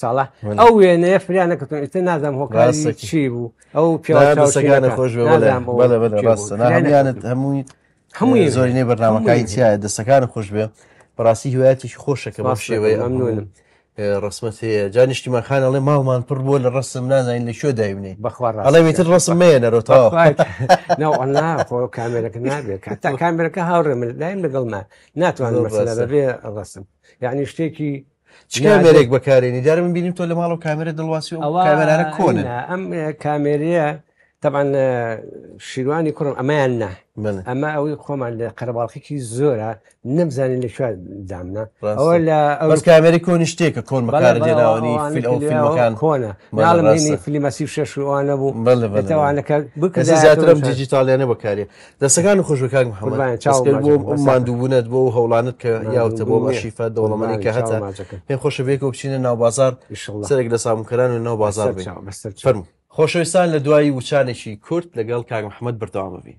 ساڵە ئەو وێنەیە فریانە کەتون ئێستا نازام هۆکاسی چی بوو ئەو پێسەگانە خۆش ڕاستەیانت هەمووی هەمووی زۆرینەی بەرنامەکانی چیە دەستەکانە خۆش بێ بەڕاستی هوایەتیش خۆشەکە بە شێوەیە ئەمنونم. ڕسمەت هەیە جانیشتیمانخان ئەڵێ ماڵمان پڕ بووە لە ڕسم نازانین لە شو داوینێ بەخواڵێتتر ڕسم مەیە نەرۆتەوە کامێرەکە نابێت (laughs) تا کامێرەکە هاوڕێ مرددایم لەگەڵمە ناتوانێت بێ ڕسم یعنی شتێکی کامێرێک بەکارێنی دارم بینیم تۆ لە ماڵ و کامێرە دڵواسی ئەوە کامێرانە کۆن ئەم کامێریە طبعا آه، شیروانی کوڕم ئەمایان نا ئەمە ئەوی خۆمان لە قەرباڵقیی زۆرە نەمزانین لە شوێن دامنا ئەوە لە ئەوکامری کۆنی شتێکە في بەکار دێناوانی فیلەکان کۆنە ناڵمێنی فلیمەسی شەشوانە بوو بڵوانەکە بکە زیاترم دیجیتالیانە بەکاری دەسەکان خۆشەکان ماندووبوونت بۆ هەوڵانت کە یاوتە بۆ بەشیفە دەوڵەمەنی کە هەتا پێ خۆشە بێک و بچینە ناوبازار سەرێک لە سامکەران و ناو بازار بێ فەرمو خۆشەویستان لە دوایی وچانێکی کورت لەگەڵ کاگ محەممەد بردەوامەبین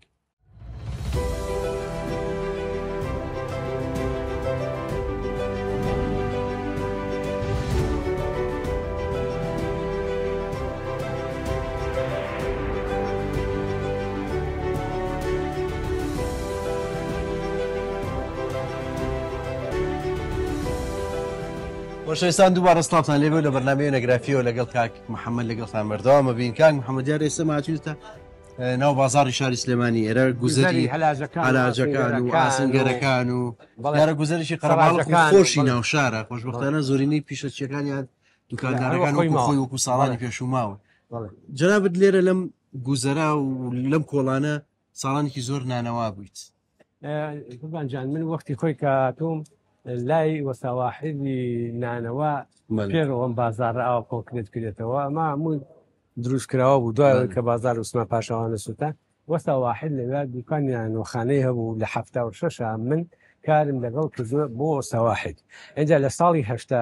شەستان دووبارە سلاپان لێبێ لە بەرنامی نەگرافیەوە لەگەڵ کاک محەممەد لەگەڵتان بەردەوامە بین کاک محەممەدیار ئێستا ماچوتە ناو بازاری شاری سلێمانی ئێرە گوزەری هەلاجەکان و ئاسنگەرەکان و بەڵارە گوزەرشی قەرەباڵەکان خۆشی ناو شارە خۆشبختانە زۆرینەی پیشەچیەکانیان دوکاندارەکان خۆی وەکو ساڵانی پێشوماوە جرابت لێرە لەم گوزەرا و لەم کۆڵانە ساڵانێکی زۆر نانەوا بوویت. بانجان من وەختی خۆی کە تۆم لای وەساواحدی نانەوە پێڕەوەم بازارە ئاوا کۆنکرێت کرێتەوە ئەمە هەموو دروستکراوە بوو دوای کە بازار وسمە پاشەوانە سوتە وەساواحد لەوێ دوکانیان وخانەی هەبوو لە هەفتا و شەش من کارم لەگەڵ کردووە بۆ سەواحد ئەجا لە ساڵی هەشتا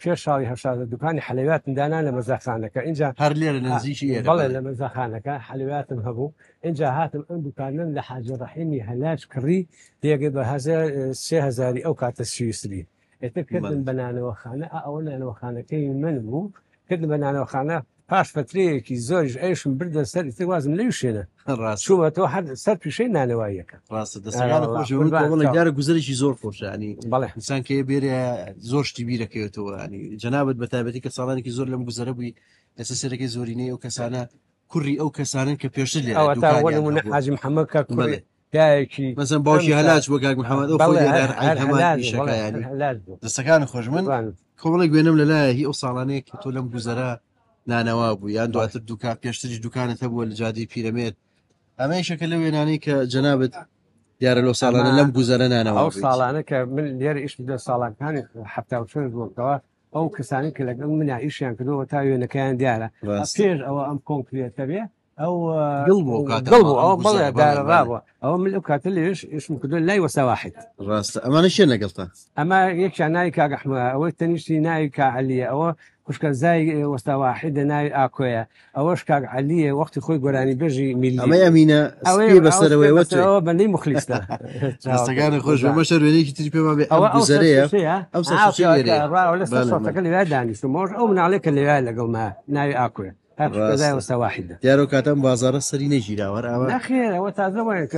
پێش ساڵی هەشادا دوکانی حلەوات دانا لە مەزاخانەکە اینجا هەر لێرە نزیشی بەڵێ لە مەزاخانەکە حلەواتم هەبوو اینجا هاتم ئەم دوکانن لە حاجە ڕحیمی هەلاج کڕی دێگە بە هزاری ئەو کاتە سویسری ئێتە کردن بەنانەوە خانە ئەوە نانەوە خانەکەی من بوو کرد بەنانەوە خانە پاش فترەیەکی زۆریش ئەیشم بردە سەر وازم لەو شوێنە ڕاستومە تۆ هەر سەر پیشەی نانەوەیەکە ڕاستەدەستگارە گوزارێکی زۆر خۆشانی بەڵێ حسان کێ بێرە زۆر شتی بیرەکەوێتەوە ینی جەنابەت بەتابەتی کە ساڵانێکی زۆر لەم گوزارە بووی لەسە سەرەکەی زۆرینەی ئەو کەسانە کوڕی ئەو کەسانن کە پێشتر لێ حاجم حەمەکە کوڵێ دایکی مەسم باشی هەلاج وەگاک محەممەد دەستەکان خۆش من کۆڵی گوێنم لەلایە هی ئەو ساڵانەیە کە تۆ لەم گوزەرە نانەوا بوو یان دواتر دوکان پێشتری دوکانت هەبووە لە جادی پیرەمێت ئەمە شەکە لە وێنانی کە جەنابەت دیارە لە ساڵانە لەم گوزارە نانەوە ئەو ساڵانە کە من لێرە ئیشی دە ساڵانکانی حفتاوشن بووکەوە ئەو کەسانی کە لەگەڵ منە ئیشیان کردەوە تا وێنەکەیان دیارە پێش ئەوە ئەم کۆنکرێتە بێ ئەو بڵێدارەڕاوە ئەو من ئەو کاتە لێش ئشم کردو لای وەسەواحیت ڕاستە ئەمانە شێ لەگەڵتە ئەمە یەکیان نای کاگەحمە ئەوە تەنیشتی نای کاعلیە ئەوە خوشکەزای وەستاواحیدە ناوی ئاکۆیە ئەوەش کاک علیە وەختی خۆی گۆرانی بژی میلیمینە بەسەرەوەیەوە بەندەی مخلیستە ڕاستەکانە (laughs) خۆش بەمەشە وێنێکی تری پێما بێ ئەوە ئەوزەرەیە دانیست مۆش ئەو مناڵێکە لێوای لەگەڵ ما ناوی ئاکوێ هەدا سەواحدا دیارۆ کاتەم بازارە سەری نەژیراوەەوە نخێرەوە تازەوەەوە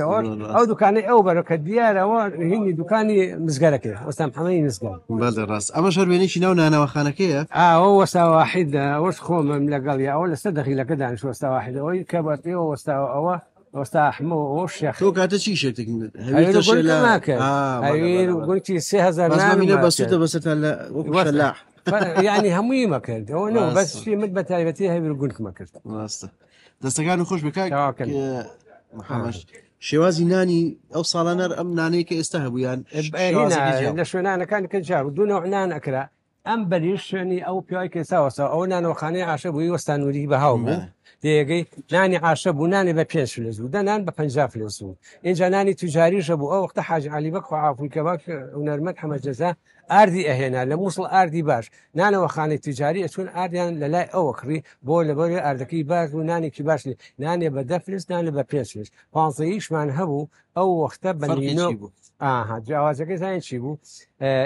ئەو دوکانی ئەو بەرەکە دیارەوە هینی دوکانی مزگەرەکە وەستان حەمەی نزگەڵ بەدە ڕاست ئەمە شەرێنیشی ناو نانەوەخانەکەیە ئەوە وەساواحیدا ئەوەش خۆمم لەگەڵی ئەوە لەسەر دەخیلەکە دانیش وەستاواحیدەوەی کە بەتەوە وەستاوە ئەوە وەستاحمەوە شێخ کاتە چی شێتەکە آه، گونکی سێ هزار نامی لە بەسوتە بەسەر لە وەلاح ینی هەمووی مەکرد ئەوە نەوە بەس شێمت بە تایبەتی هەبر گونکمە کرد ڕاستە دەستەکان و خۆش بکەش شێوازی نانی ئەو ساڵانەر ئەم نانەیە کە ئێستا هەبوویان لە شوێنانەکان کە جار دوونەوە نان ئەکرا ئەم بەریش شوێنی ئەو پیاوای کێساوەسە ئەو نانەوەخانەی عاشە بووی وەستانوری بەهاومە بێگەی نانی عاشە بوو نانێ بە پێ فلس بوو دەنان بە پ فلس بوو اینجا نانی توجاریشە بوو ئەو وقتە حاج علی بە خواعافونکەواک هوەرمەک حمەجەزا ئاردی ئەهێنا لە مووسڵ ئاردی باش نانەوە خانەی توجاری ئەچون ئاردیان لە لای ئەوە کڕی بۆ لەبەر ئاردەکەی باش و نانێکی باش نانێ بە دەفلس نانە بە پێ فلس پانزەیشمان هەبوو ئەو وەختە بەنینۆ بوو جیاوازەکە زانین چی بوو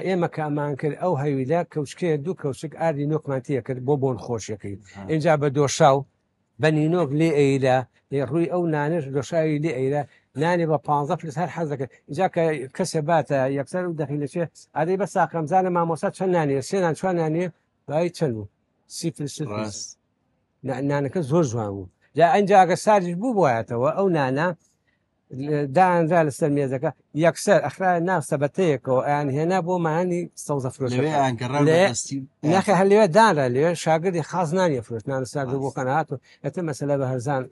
ئێمە کامان کرد ئەو هەویدا کەوچکەیە دوو کەوچک ئاردی نۆکمانتیە کرد بۆ بۆن خۆشیەکەی اینجا بە دۆشاو نوك لي ايلا روي او نانش دۆشاوی لێ ئەیدا نانی بە پ پلس هەر حەزەکە اینجا کە کەسێ باتە یەکسەر و دەخیل بس ئەدەی بە ما مامۆسا چەند ناني سێنان چوان نانێ بای چەند بوو فلس نانەکە زۆر زور بوو جا ئەنج ئەگە ساریش بوو بایەتەوە ئەو نانە دان ذلك السلمية زكاة يكسر أخرى الناس سبتيكو يعني هنا بو معني استوزا فروش لبي عن كرر هل نخي دان دار اللي شاقر خاص نان يفروش نان نعم، ساقر بو قناعاتو يتم مسألة بهرزان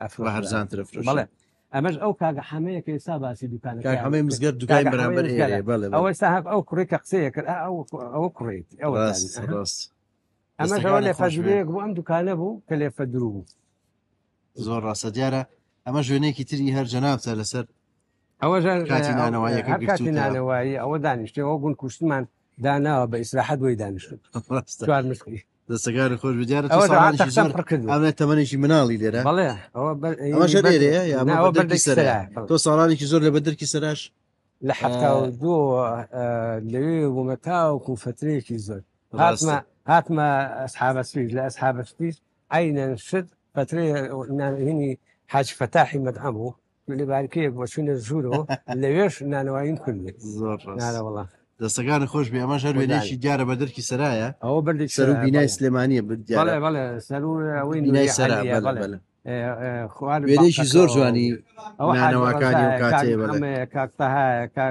أفروش بهرزان ترفروش بله ئەمەش ئەو کاگە حمەیە کە ئێستا باسی دوکان هەمەی مزگەر دوکای بەرامبەر ئەوە ساحب ئەو کوڕی کە قسەیە کرد ئەو أو ئەو ڕاست ئەمەش ئەوە لێ فەژوەیەک بوو ئەم دوکانە بوو کە لێفە درو بوو زۆر ڕاستە دیارە اما تري سر انا انا وياك وياك ئەمە ژێنێکی تری هەر جەناوتە لەسەر ئەوە نانەوەی ئەوە دانیشتەوە گون کوشتمان داناوە بە ئیسراحەت بۆی دانیشت مشکی دەستگار خۆش ئەمە تەمەێکی مناڵی لێرە تۆ ساڵانێکی زۆر لە بەدرکی سەراش لە حفتا دوو لەوێ بوومە تاوکو هات ما هات ما اصحاب سویش لا اصحاب سویش عینەن شت فتري هني حاج فتاحي مدعمه اللي باركيك وشنو الزورو اللي ويش نانا وين كل زور نانا والله دەستەکانە خۆش بێ ئەمەش هەروێنێکی دیارە بە دەرکی سرایە ئەو بەردێک سەر و بینای سلێمانە بڵێ خوێنێکی زور جوانی کاتها کاتێ کاکتەها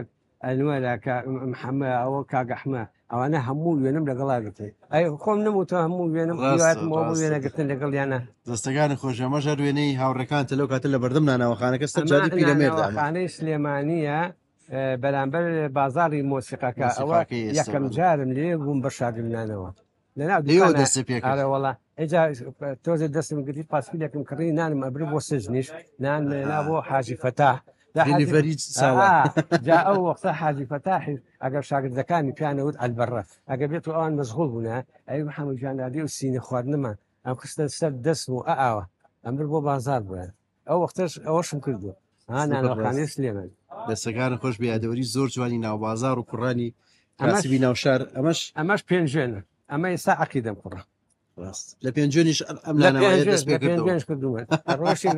کاک محمد او ئەوە إيه، إيه، احمد ئەوانە هەموو وێنم لەگەڵاگرێت ئەی خۆم نموتە هەموو وێنم وێنەگرتن لەگەڵ یانە دەستەکان خۆشەمەژەر وێنەی هاوڕەکان تەلو کاتە لە بەردەم ناناوەخانەکە سەرجاری پیرەمێردانخانەی سلێمانە بەلامبەر بازاری مۆسیقەکە ئەوە یەکەم جارم لێ بووم بە شاگرنانەوە لەناو دەست پێکەوەڵە ئەجا تۆزە دەستم گری پاسپیلێکم کڕی نانم ئەبر بۆ سژنیش نان نابۆ حاجی فەتا. جا ئەو وەختە حاجی فەتاحی ئەگەر شاگردەکانی پیانەوت ئەلبەرە ئەگە بێت و ئەوان مەزغول بوونە ئەی محەممە جاندادی و سینە خواردنمان ئەم خستە سەر دەست و ئاوە ئەمر بۆ بازار بێت ئەو وەختش ئەوەشم کردو هاانانەخانێت لێمن دەستەکانە خۆش بیادەوەری زۆر جوانی ناوبازار و کوڕانی ئەمەبی ناوشار ئەمەش ئەمەش پێنجێنە ئەمە ئێستا عقیدەم کوڕە لە پێنجونیش ڕۆشی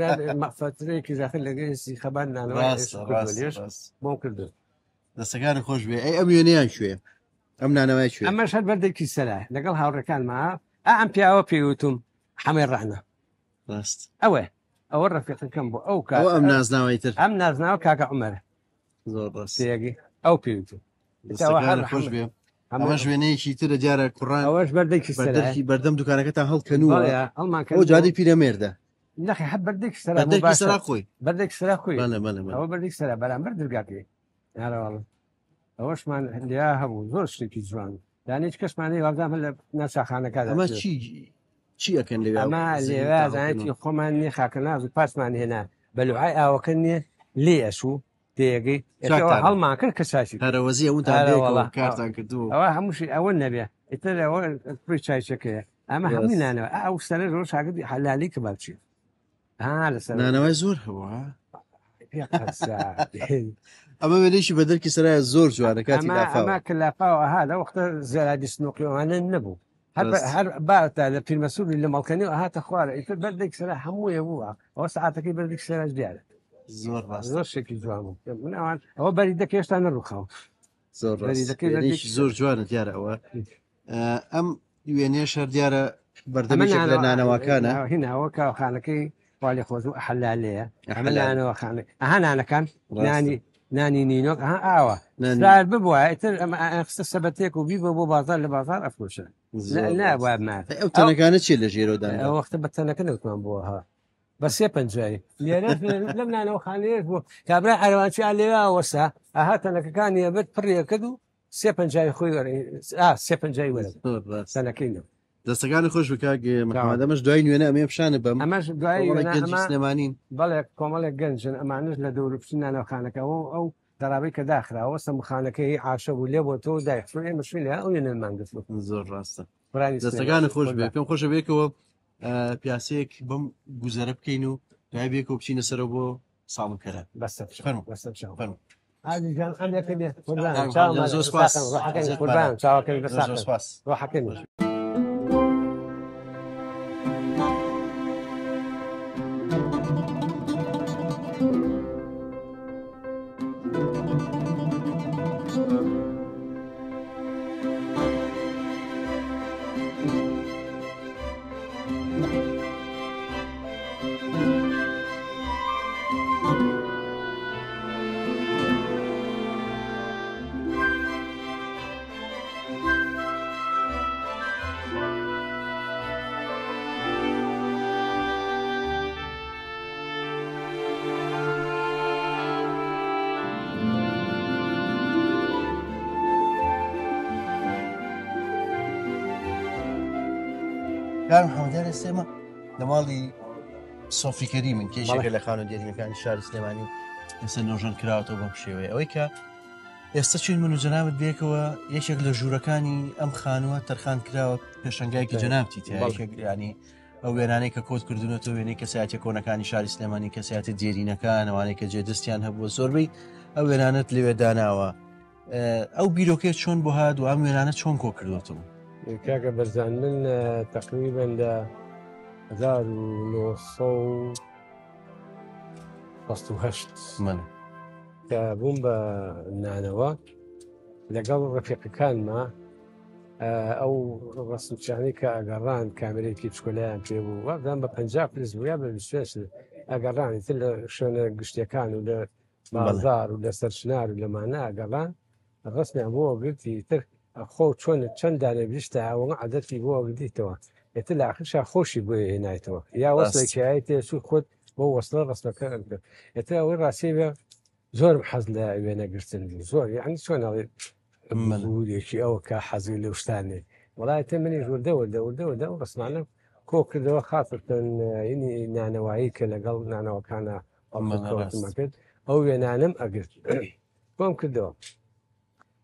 مەفترێکی زاخر لەگەسی خەبان نانەوەش بۆ کرد دەستەکانی خۆش بێ ئەی ئەم وێنیان شوێ ئەم نانەوای شوێ ئەمە شەر بەردێکی سەلا لەگەڵ هاوڕەکان ما ئەم پیاوە پێوتم حەمێ ڕانە ڕاست ئەوێ ئەوە ڕفیقەکەم بۆ ئەو کا ئەم نازناوی تر ئەم نازناوە کاکە عمەرە زۆر ڕاستێگی ئەو پێوتم خۆش بێ ئەمە شوێنەیەکی ترە جارە کوڕان ئەوەش بەردەکی سەرکی بەردەم دوکانەکەتان هەڵکەنوە جادی پیرەمێردە نخی هە بەردێک سەرا خۆی بەردێک سرا خۆی ئەوە بەردێک سرا بەرامبەر دەرگاتی ئەوەشمان هەندیا هەبوو زۆر شتێکی جوان دانێت کەسمانەی وەڵدام لە ناساخانەکە ئەمە چی چی ئەکەن لێ ئەما لێوازانێتی خۆمان نیە خاکە ناز و پاسمان هێنا بەلوعای ئاوەکە نیە لێ ئەسوو تێگەی هەڵماکرد کەساسی هەرەوەزیەوە کارتان کردو ئەوە هەمووشی ئەوە نەبێ ئیتر ئەوە پری چایچەکەیە ئەمە هەمینانەوە ئەو سەر ڕۆژ شاگردی حلالی کە باچی لەسەرانەوەی زۆر هەوە ئەمە وێنێکی بەدەرکی سرای زۆر جوانەکەما کللاپاوە ها لە وختە زیادی سنۆکلۆوانە نەبوو هەر بارتا لە پیرمەسووری لە مەڵکەنی و هاتە خوارە ئیتر بەردێک زۆر زۆر شێکی جوان منوان ئەوە بەری دەکێشتا نەڕوخاو زۆر زۆر جوانە دیارە ئەوە ئەم وێنێ شەر دیارە بەردەمەش لە نانەوەکانە هینەوە کاخانەکەی والی خۆز و حلالەیە ئەمەلانەوە خانە ئەها نانەکان نانی نانی نینۆک ها ئاوە نار ببووە تر ئەخستە سەبەتێک و بیبە بۆ بازار لە بازار ئەفرۆشە نابوە مات ئەو تەنەکانە چی لە ژێرۆدا ئەو وەختە بە تەنەکە نوتمان بووە بە سێ پنجایی لێرە لەم نانەوە خانەیەک بوو کابرا ئەروانچی لێوا وەسا ئاها تەنەکەەکان یەبێت پڕیەکەد و سێ پنجای خۆی سێ پنجایی وەرە سەنەکەینەوە دەستەکانی خۆش بکگەمەش دوای نوێنە ئەمێ پیششانە بە ئەمەش دوایمانین بەڵێ کۆمەڵێک گەنجن ئەمانش لە دەورپشتی نانەوەخانەکەەوە ئەو دەرابەی کە داخراوە سەمخانەکەی عاشە بوو لێ بۆ تۆ دایفرێ مشوی لە ئەو نێنمان گفت زۆر ڕاستە دەستەکانی خۆش بێ پێم خۆشە بێکەوە پیاسەیەک بم گوزەرە بکەین و دوایبێک و بچینە سەرەوە بۆ ساڵکەرە بەستەرم بەستەر کارم حەمەدارە سێمە لە ماڵی سۆفیکەری من کێژێکە لە خانە دیێنەکانی شار سلێمانی ئێستا نۆژەن کراوەوە بەم شێوەیە ئەوەی کە ئێستا چین من و جەنابەت بێکەوە یەکێک لە ژوورەکانی ئەم خانووە تەرخان کراوە پێشنگایکی جەنابتی تیانی ئەو وێنانەی کە کۆت کردوونەوە وێنەی کەسایەتی کۆنەکانی شاری سلێمانی کەسایەتی دیێرینەکان ئەوانەی کە جێدەستیان هەبووە زۆربەی ئەو وێنانت لەوێ داناوە ئەو بیرۆکێ چۆن بۆ هاد و ئەم وێنانە چۆن کۆ کردوتم کاکە بەرزان من تقریبن لە 1970 من کە بووم بە نانەوە لەگەڵ ڕفیقەکانمە ئەو ڕستوچانی کە ئەگەڕان کامرێکی چکۆلایان پێ بوو وادان بە پنج پرز بووە بە سوێش ئەگەڕانی تر لە شوێنە گشتەکان و لە بازار و لە سەرشنار و لەمانە ئەگەڕان ڕستیان بۆ گرتی تر خۆ چۆن چەند دارێ بریشتە ئەوەن عادەتی بۆ ئەگدیتەوە ئێتە لە ئاخشا خۆشی بۆ هێنایتەوە یا وەستێکایە تێسو خۆت بۆ وەستە ڕستەکە ئێتە ئەوەی ڕاستێبێ زۆرم حەز لە وێنەگرتن زۆر یعنی چۆنەڵێ منورێکی ئەوە کە حەزی لە شتانێ وڵایەتە منی ژوردەوە دەوردەوە دە ڕستمانە کۆ کردەوە خاتتن ینی نانەوایی کە لەگەڵ نانەوەکانە ئەمەکرد ئەو وێنانم ئەگرت بۆم کردەوە.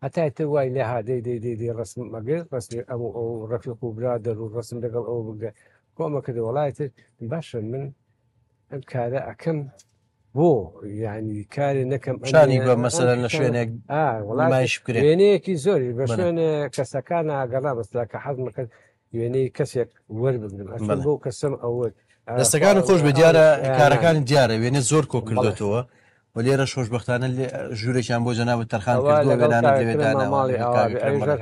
حتى توا إلى هذا دي دي دي رسم مقل رسم أو أو رفيق برادر والرسم لقل أو بقى كوما كده والله باشا من كارا أكم بۆ ینی کاری نەکەم شانی بە مەسەر لە شوێنێک وڵایش وێنەیەکی زۆری بە شوێنە بس ئاگەڵا بەستلا کە حەز مەکرد وێنەی کەسێک وەربم بو کەسم اول دەستەکان آه، خوش بە دیارە کارەکانی دیارە وێنە زۆر کۆ کردێتەوە و لێرە شۆشببختانە ژوورێکیان بۆ جەناوە تەرخان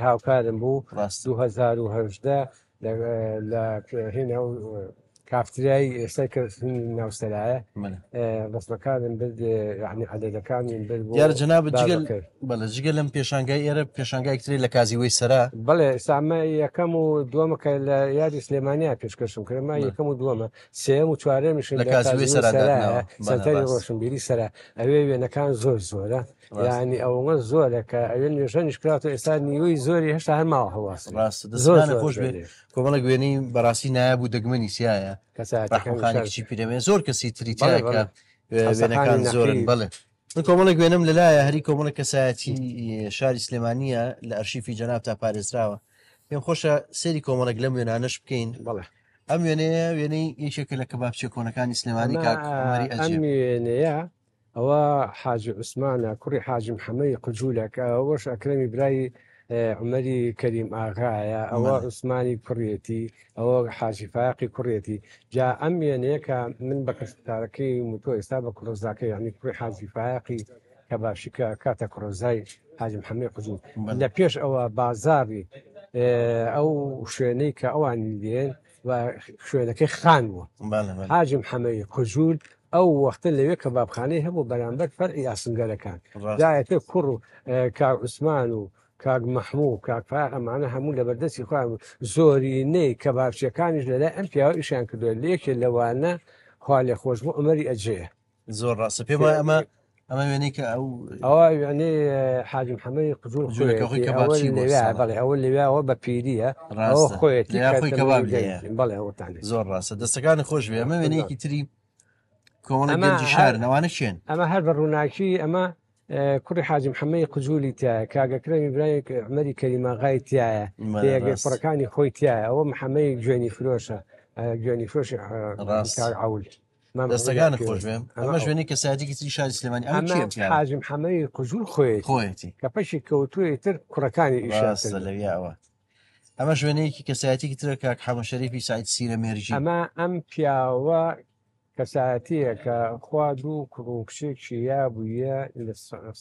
هاوکارم بوو 2010 لە هینە کافتریایی ئێستا کە ناوسەلایە ڕستەکانم بردنی عەدەکانیم بر یار جناب بەە جگە لەم پێشانگای ئێرە پێشانگایکتری لە کازیەوەی سرا بڵێ سامە یەکەم و دووەمەکە لە یادی سلێمانیا پێشکەشم کرمە یەکەم و دووەمە سێم و چوارە میشن لە کازیەوەی سەرای ڕۆشنبیری سرا ئەوێ وێنەکان زۆر زۆرە. ینی ئەوە زۆرەکە ئەوێن نوێژەنیش کرات و ئێستا نیوەی زۆری هێشتا هەرماوە هەواست زۆر خۆش کۆمەڵک وێنی بەڕاستی نایبوو دەگمەنی سیایە کەسانی پیرەمێ زۆر کەسی تریتایەکە وێنەکان زۆرن بڵێ. کۆمەڵک وێنم لەلایە هەری کۆمەڵە کەسایەتی شاری سلێمانە لە ئەرشیفی جەناب تا پارێزراوە پێم خۆشە سەری کۆمەڵک لەم وێنانەش بکەین بڵێ ئەم وێنەیە وێنەی یەکێکە لە کە باپچێ کۆنەکانی سلێمانی کاکماری ئەم وێنەیە ئەوە حاج عوسمانە کوڕی حاجم حەمەی قجوولەکە ئەوەش ئەکرەمی برایی عمەری کەریم ئاغایە ئەوە عوسمانی کوڕێتی ئەوە حاجیفاقی کوڕێتی جا ئەم وێنەیەکە من بە کەستارەکەی موتۆ ئێستا بە کوڕۆزاکە یعنی کوڕی حاجیفاقی کە باشیکە کاتە کوڕۆزای حاجم حەمەی قجوول لە پێش ئەوە بازاری ئەو شوێنەی کە ئەوان لێن و شوێنەکەی خانوە حاجم حەمەی قجوول ئەو وەختە لەوێ کە بابخانەی هەبوو بەرامبەر فەر یاسنگەرەکان دایەتە کوڕ و کاک عوسمان و کاک مەحموو کاکپا ئەمانە هەموو لە بەردەستی خوا زۆرینەی کە بابچیەکانیش لەلا ئەم پیاوە ئیشان کردو لێکێ لەوانە خوا لێ خۆشبوو ئەمەری ئەجەیە زۆر ڕاستە پێ وایە ئەمە ئەمە وێنەی کە ئەو ئەوە وێنێ حاجم هەمەی قزول بڵێ ئەوە لەویاەوە بە پیریە خۆیەتی بەڵێ زۆر ڕاستە دەستەکانی خۆش وێ ئەمە وێنەیەکی تری کۆڵە اما شار ئەوانە شێن ئەمە هەر بە ڕووناکی ئەمە کوڕی حاجم حەمەی قجوولی تایە کاگەکرێنی برای ئەحمەدی کەلیماغای تایە پڕەکانی خۆی تایە ئەوە محەمەی گوێنی فرۆشە گوێنی فرۆشی عول دەستەکانە خۆش بێم ئەمە ژێنی کە سادیکی شاری سلمانی اما حەمەی قجول خۆی خوي کە پەشی کەوتوی تر کوڕەکانی ئیشاستە لەویەوە. ئەمە ژێنەیەکی کەسایەتی ترە کاک حمو شريف سعيد سيرا ميرجي اما ام پیاوە کەسایەتەیە کە خوا دوو کوڕوکشێکی یا بووە لە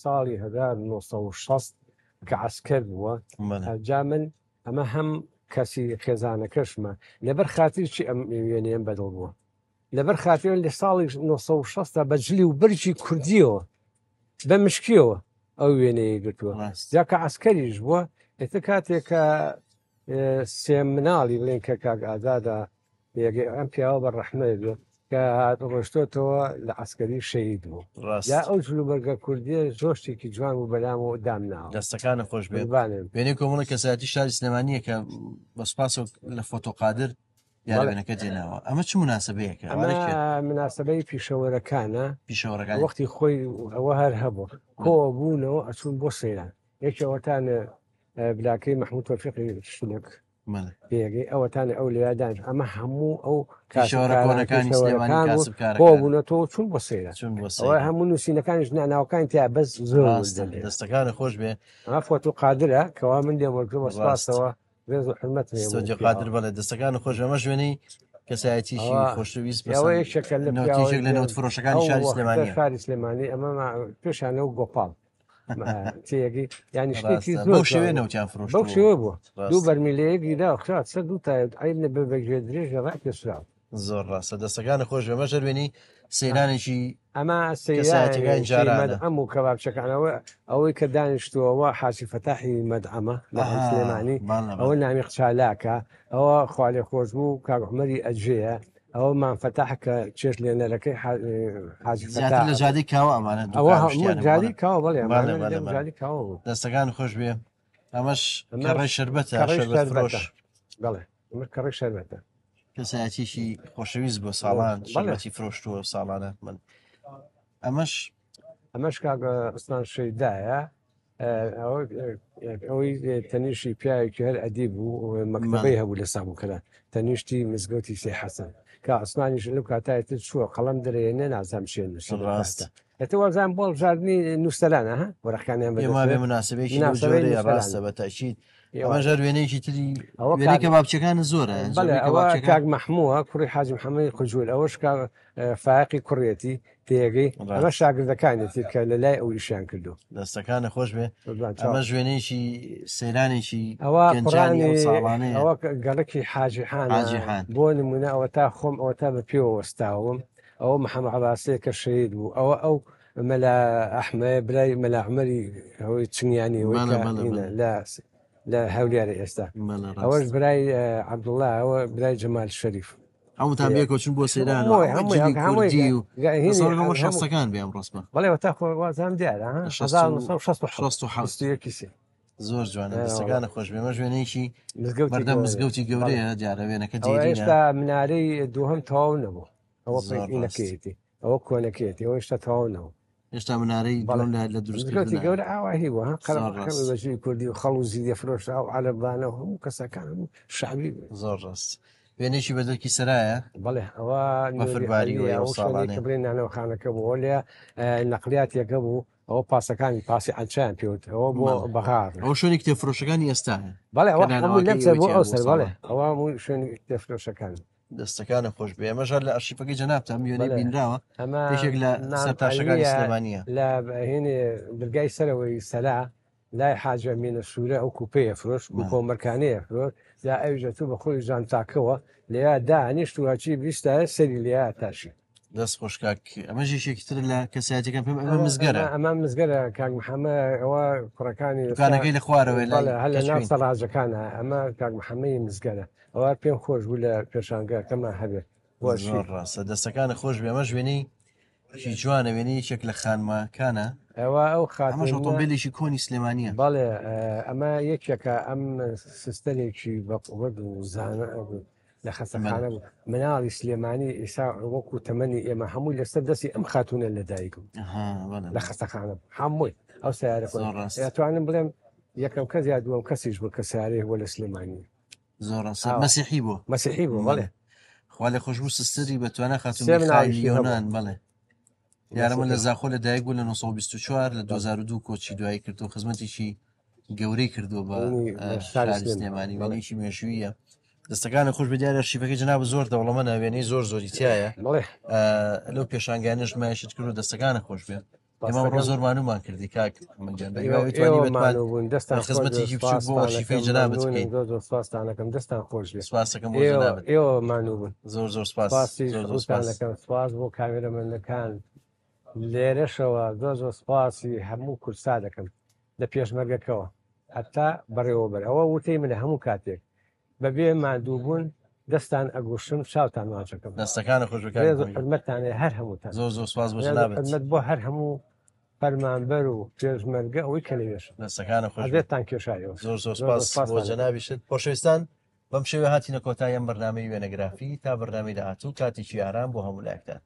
ساڵی 1960 کە عسکر بووە جا من ئەمە هەم کەسی خێزانە کەشمە لەبەر خاتیر چی ئەم وێنێن بەدڵ بووە لەبەر خاتیان لە ساڵی 1960 بەجلی و برجی کوردیەوە بە مشکیەوە ئەو وێنەیە گرتووە یاکە عسکەریش بووە ئێتە کاتێککە سێ مناڵی بڵێن کە کاک ئادادا ئەم پیاوە بە ڕەحمە دوێت کە ڕۆشتۆتەوە لە عسکەری شەید بوو یا ئەو جلوبەرگە کوردیە زۆر شتێکی جوان و بەلام و دامناوە دەستەکانە خۆش بێبانێن بێنی کۆمەڵە کەساتی شاری سلێمانیە کە بەسپاس لە فۆتۆقادر یاەکە جێناوە ئەمە چ مناسبەیەەکە مناسبەی پیشەوەرەکانە پیشەوەەکان وەختی خۆی ئەوە هەر هەبوو کۆوە بوونەوە ئەچون بۆ سەیران یەکەوەتانە بلاکەی مححمود تۆفیقی شلک پێگەی ئەوەتان ئەو لێدانش ئەمە هەموو ئەو بۆ بوونە تۆ چون بۆ سێرە هەموو نووسینەکانش ناناوەکان تیا بەس زۆر دەستەکانە خۆش بێ فۆت و قادرە کەوا من لێ وەرگە بە سپاسەوە بێز حمەت قادر بەڵێ دەستەکان خۆش ئەمە ژێنی کەسایەتی خۆشویست لە فرۆشەکان شاری سلێمانی ئەمە پێشانە و گۆپال تێگی ینی شتێکی شوێنەوتیان فرۆش شوێ بوو دوو بەرمیلەیەکی داخشات سەر دوو تا ئەیە بە بەگوێ درێژە ڕای پێسراوە زۆر ڕاستە دەستەکانە خۆش بە مەژەر وێنی سەیرانێکی ئەمە ئەم و کەبابچەکانەوە ئەوەی کە دانیشتووەوە حاسی فتاحی مەدعمە لەمانی ئەوە نامی قچالاکە ئەوە خالێ خۆش بوو کاگحمەری ئەجێە ئەو مانفتەحکە چێش لێنەرەکەی لە جادی کاوە ئەمانە جادی کاوە بڵێ کاوە دەستەکان خۆش بێ ئەمەش ڕێ شربەتە بڵێ کەڕێک شربەتە کەسایەتیشی خۆشەویست بۆ ساڵان شەتی فرۆشتووە ساڵانە من ئەمەش ئەمەش کاگەستان شدایە ئەوەی تەنیشی پیاوێکی هەر ئەدی بوو مەکمەی هەبوو لە ساموکەران تەنیشتی مزگەوتی سێ حەسەن کە ئاسمانیش لەو کاتایەت چووە قەڵم درێنە نازام شوێن ڕاستە. ئەتەوەزان بۆڵ ژاردننی نووسەلانە وەرەخانیان بێمارێ مناسبەی ڕاستە بە تاشید. ژەر وێنەیەکی تری ئەوەکە بابچەکان زۆرە ئەوە کاک مەحمووە کوڕی حاجم حەمەی قجوول ئەوەش فاقی کوڕێتی پێگەی ئەمە شاگردەکانی تیرکە لە لای ئەو ئیشیان کردو دەستەکانە خۆش بێ ئەمە ژوێنێکی سەیرانێکی ئەوە ئەوە گەڵکی حاجیحان بۆ نمونە ئەوە تا خۆم ئەوە تا بە پێوە وەستاوم ئەوە محەمە عباسەیە کە شید بوو ئەوە ئەو مەلا ئەحمە برای مەلاحمەری ئەوەی چنیانی لە هەولارە ئێستا ئەوەش برای عبدوڵە ئەوە برای جەمال شەریف هەمووتان بێکۆچن بۆ سێدان و شەستەکان بیان ڕستمە بەڵێ تا خۆوازان دیارە زۆر جوانە دەستەکانە خۆش بێمە ژێنێکی مزگەوتدە مزگەوتی گەورەیە دیارەوێنەکە ئێستا منارەی دووهم تاو نەبوو ئەوە پێکەکەیەتی ئەوە کۆنەکەێتی ئەوە هێشتا تاو نەوە هێشتا منارەی بەڵم لە دروستگەوتی گەورە ئاواهی وە قەڵژی کوردی و خەڵ و زیدە فرۆشتا و عەبانە هەموو کەسەکان شعبی زۆر ڕاست. وێنێکی بەدەکی سرایە بڵێ ئەوەفرباری بڵێنەوە خانەکە بوو لێ نەقلیات یەکە بوو ئەو پاسەکانی پاسی ئەچیان پێوت ئەوە بۆ بەغار ئەو شوێنی کتێفرۆشەکانی ئێستاە بڵێ بڵێ ئەوە شوێنی کتێفرۆشەکان. دەستەکانە خۆش بێ ئەمەژار لە ئەشیپەکەی جەنابتە میێنەی بینراوە پێشێک لە سەرتاشەکانی سلمانە لە هێنێ برگای سەرەوەی سەلا لای حاجە مینە سوورە ئەو کوپەیە فرۆش بۆ کۆمەرکانەیە فرۆش یا ئەوژە تو بە خۆی ژان تاکەوە لێیا دانیشت وچی بیستە سەری لێیا تاشی دەست خۆشکاک ئەمەژی شێکتر لە کەساتەکەم پێم ئەمە مزگەرە ئەمە مزگەرە کاک محەممە ئەوە کوڕەکانیەکەی لە خوارەوە لە ناو سەلاژەکانە ئەمە کاک محەممەی مزگەرە ئەوە پێم خۆش بوو لە پێشانگەکەمە هەبێت ڕاستە دەستەکانە خۆش بێمە ژوێنی جوانە وێنی یەک لە خانمەکانە ئەوە ئەو خامەش ئۆتۆمبیلێکی کۆنی سلێمانە بەڵێ ئەمە یەکێکە ئەم سستەرێکی بەقوەد و زانە ئەبوو لە خەسەمانە بوو مناڵی سلێمانی ئێسا وەکو تەمەنی ئێمە هەمووی لەسەر دەستی ئەم خاتونە لە دایک لە خەستەخانە هەمووی ئەو سیارە توانم بڵێم یەکەم کەس یا دووەم کەسیش بوو کە سیارێ وە لە سلێمانی زۆر مەسیحی بوو مەسیحی بوو بڵێ خوا لە خۆشبوو سستری بەتوانە خاتون یۆناان بڵێ یارمە لە زاخۆ لە دایک بوو لە 1924 لە 2002 کۆچی دوایی کردو خزمەتیشی گەورەی کردو بە سلێمانی وەڵیشی مێشویە دەستەکانە خوش بدیارە شیفەکە جناب زۆر دەوڵەمە ناوێنەی زۆر زۆری تایە لەو پێشانگانش مایشت کرد و دەستەکانە خۆش بێ ئێمە زۆر مانومان کردی کاک دەستان خزمەتی شیفەی جنابت سواستانەکەم دەستان خۆش سواسەکەم ئێوە مانوو بوون زۆر زۆر سپاس سپاس بۆ کاوێرە منەکان. لێرەشەوە دۆز و سپاسی هەموو کورسا دەکەم لە پێشمەرگەکەەوە هەتا بەڕێوە بەر ئەوە وتەی منە هەموو کاتێک بەبێ مادوو بوون دەستان ئەگوشم چاوتان ماچەکەم دەستەکانە خوشەکانمەتانێ هەر هەمووتان زۆر زۆر سپاس بەمەت بۆ هەر هەموو فەرمانبەر و پێشمەرگە ئەوی کەلێش دەستەکانە خوێتان کێشایەوە زۆر زۆر سپاس بۆ جەناویشت پۆشویستان بەم شێوە هاتیە کۆتایەن بەرنمەی وێنەگرافی تا بەرنامی داهاتوو کاتێکی ئارام بۆ هەموو لایکتان